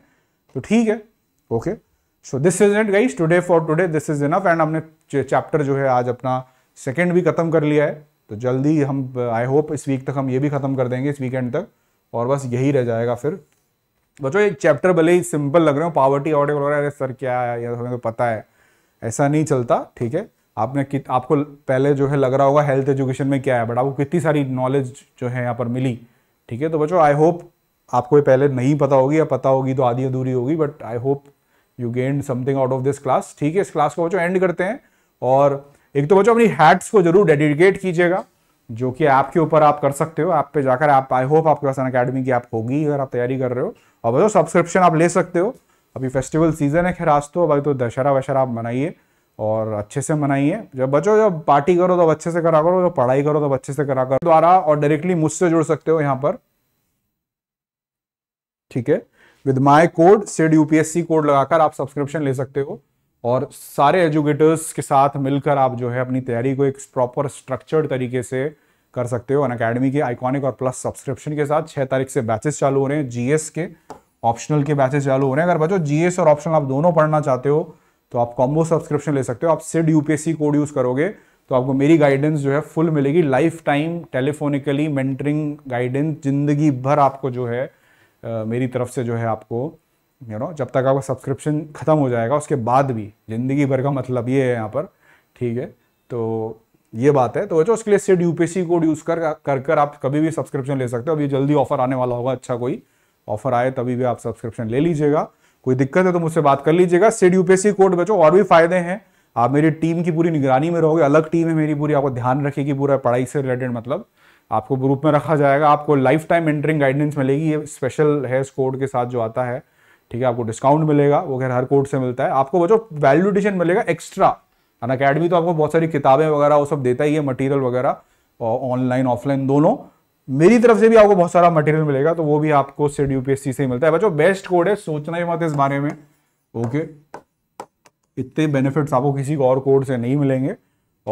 तो ठीक है okay so this is it guys today for today this is enough and हमने चैप्टर जो है आज अपना सेकेंड भी खत्म कर लिया है तो जल्दी हम आई होप इस वीक तक हम ये भी खत्म कर देंगे इस वीकेंड तक और बस यही रह जाएगा फिर बच्चों एक चैप्टर भले ही सिंपल लग रहे हो पावर्टी ऑर्डर वगैरह अरे सर क्या है या हमें तो पता है ऐसा नहीं चलता ठीक है आपने कित आपको पहले जो है लग रहा होगा हेल्थ एजुकेशन में क्या है बट आपको कितनी सारी नॉलेज जो है यहाँ पर मिली ठीक है तो बच्चों आई होप आपको ये पहले नहीं पता होगी या पता होगी तो आधी अधूरी होगी but I hope you gain something out of this class ठीक है इस क्लास को बच्चों एंड करते हैं और एक तो बच्चों अपनी हैट्स को जरूर डेडिकेट कीजिएगा जो कि ऐप के ऊपर आप कर सकते हो ऐप पे जाकर आप आई होप आपके पास अकेडमी की ऐप होगी अगर आप तैयारी कर रहे हो और बच्चों सब्सक्रिप्शन आप ले सकते हो अभी फेस्टिवल सीजन है खैर आज तो अभी तो दशहरा वशहरा आप मनाइए और अच्छे से मनाइए जब बचो जब पार्टी करो तब अच्छे से करा करो जब पढ़ाई करो तब अच्छे से करा करो द्वारा और डायरेक्टली मुझसे जुड़ सकते हो यहाँ पर ठीक है with my code said UPSC code लगाकर आप सब्सक्रिप्शन ले सकते हो और सारे एजुकेटर्स के साथ मिलकर आप जो है अपनी तैयारी को एक प्रॉपर स्ट्रक्चर्ड तरीके से कर सकते हो अन अकेडमी के आइकॉनिक और प्लस सब्सक्रिप्शन के साथ छह तारीख से बैचेस चालू हो रहे हैं जीएस के ऑप्शनल के बैचेस चालू हो रहे हैं अगर बच्चों जीएस और ऑप्शनल आप दोनों पढ़ना चाहते हो तो आप कॉम्बो सब्सक्रिप्शन ले सकते हो आप सिड यूपीएससी कोड यूज़ करोगे तो आपको मेरी गाइडेंस जो है फुल मिलेगी life time telephonically mentoring guidance जिंदगी भर आपको जो है आ, मेरी तरफ से जो है आपको यू you नो know, जब तक आपका सब्सक्रिप्शन ख़त्म हो जाएगा उसके बाद भी ज़िंदगी भर का मतलब ये है यहाँ पर ठीक है तो ये बात है तो जो उसके लिए सिड यूपीएससी कोड यूज़ कर कर कर आप कभी भी सब्सक्रिप्शन ले सकते हो अभी जल्दी ऑफर आने वाला होगा अच्छा कोई ऑफर आए तभी भी आप सब्सक्रिप्शन ले लीजिएगा कोई दिक्कत है तो मुझसे बात कर लीजिएगा सीड यूपीएससी कोड बचो और भी फायदे हैं आप मेरी टीम की पूरी निगरानी में रहोगे अलग टीम है मेरी पूरी आपको ध्यान रखेगी पूरा पढ़ाई से रिलेटेड मतलब आपको ग्रुप में रखा जाएगा आपको लाइफ टाइम एंटरिंग गाइडेंस मिलेगी ये स्पेशल है इस कोड के साथ जो आता है ठीक है आपको डिस्काउंट मिलेगा वो खैर हर कोड से मिलता है आपको बचो वैल्यूडिशन मिलेगा एक्स्ट्रा अन अकेडमी तो आपको बहुत सारी किताबें वगैरह वो सब देता ही है मटीरियल वगैरह ऑनलाइन ऑफलाइन दोनों मेरी तरफ से भी आपको बहुत सारा मटेरियल मिलेगा तो वो भी आपको सीड यूपीएससी से ही मिलता है बच्चों बेस्ट कोड है सोचना ही मत इस बारे में ओके इतने बेनिफिट्स आपको किसी और कोड से नहीं मिलेंगे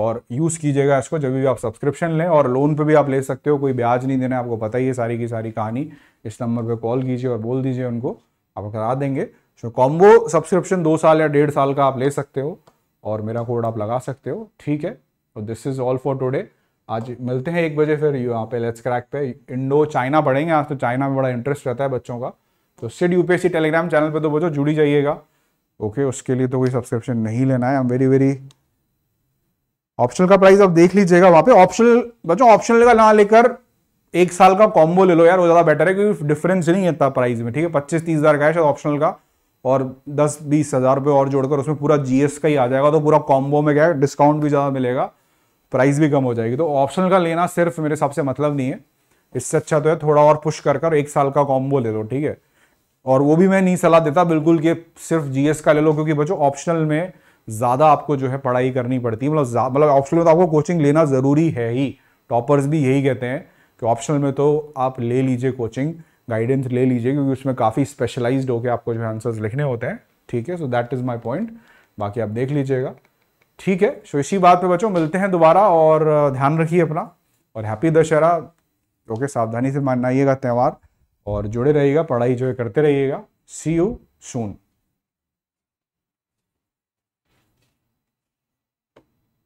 और यूज़ कीजिएगा इसको जब भी आप सब्सक्रिप्शन लें और लोन पे भी आप ले सकते हो कोई ब्याज नहीं देना आपको पता ही है सारी की सारी कहानी इस नंबर पे कॉल कीजिए और बोल दीजिए उनको आप करा देंगे सो कॉम्बो सब्सक्रिप्शन दो साल या डेढ़ साल का आप ले सकते हो और मेरा कोड आप लगा सकते हो ठीक है तो this is all for today आज मिलते हैं एक बजे फिर यहाँ पे लेट्स क्रैक पे इंडो चाइना पढ़ेंगे आज तो चाइना में बड़ा इंटरेस्ट रहता है बच्चों का तो सिड यूपीएससी टेलीग्राम चैनल पे तो बच्चों जुड़ी जाइएगा ओके उसके लिए तो कोई सब्सक्रिप्शन नहीं लेना है I am very very optional का प्राइस आप देख लीजिएगा वहाँ पे ऑप्शनल बच्चों ऑप्शनल का ना लेकर एक साल का कॉम्बो ले लो यार वो ज़्यादा बेटर है क्योंकि डिफरेंस नहीं है इतना प्राइस में ठीक है पच्चीस तीस हज़ार का है शायद ऑप्शनल का और दस बीस हज़ार रुपये और जोड़कर उसमें पूरा जीएस का ही आ जाएगा तो पूरा कॉम्बो में क्या है डिस्काउंट भी ज़्यादा मिलेगा प्राइस भी कम हो जाएगी तो ऑप्शनल का लेना सिर्फ मेरे हिसाब से मतलब नहीं है इससे अच्छा तो है थोड़ा और पुश कर कर एक साल का कॉम्बो ले लो ठीक है और वो भी मैं नहीं सलाह देता बिल्कुल कि सिर्फ जीएस का ले लो क्योंकि बच्चों ऑप्शनल में ज़्यादा आपको जो है पढ़ाई करनी पड़ती है मतलब मतलब ऑप्शनल में तो आपको कोचिंग लेना ज़रूरी है ही टॉपर्स भी यही कहते हैं कि ऑप्शनल में तो आप ले लीजिए कोचिंग गाइडेंस ले लीजिए क्योंकि उसमें काफ़ी स्पेशलाइज्ड होकर आपको जो है आंसर्स लिखने होते हैं ठीक है so that is my point बाकी आप देख लीजिएगा ठीक है सो इसी बात पे बच्चों मिलते हैं दोबारा और ध्यान रखिए अपना और हैप्पी दशहरा ओके सावधानी से मनाइएगा त्यौहार और जुड़े रहिएगा पढ़ाई जो है करते रहिएगा सी यू सून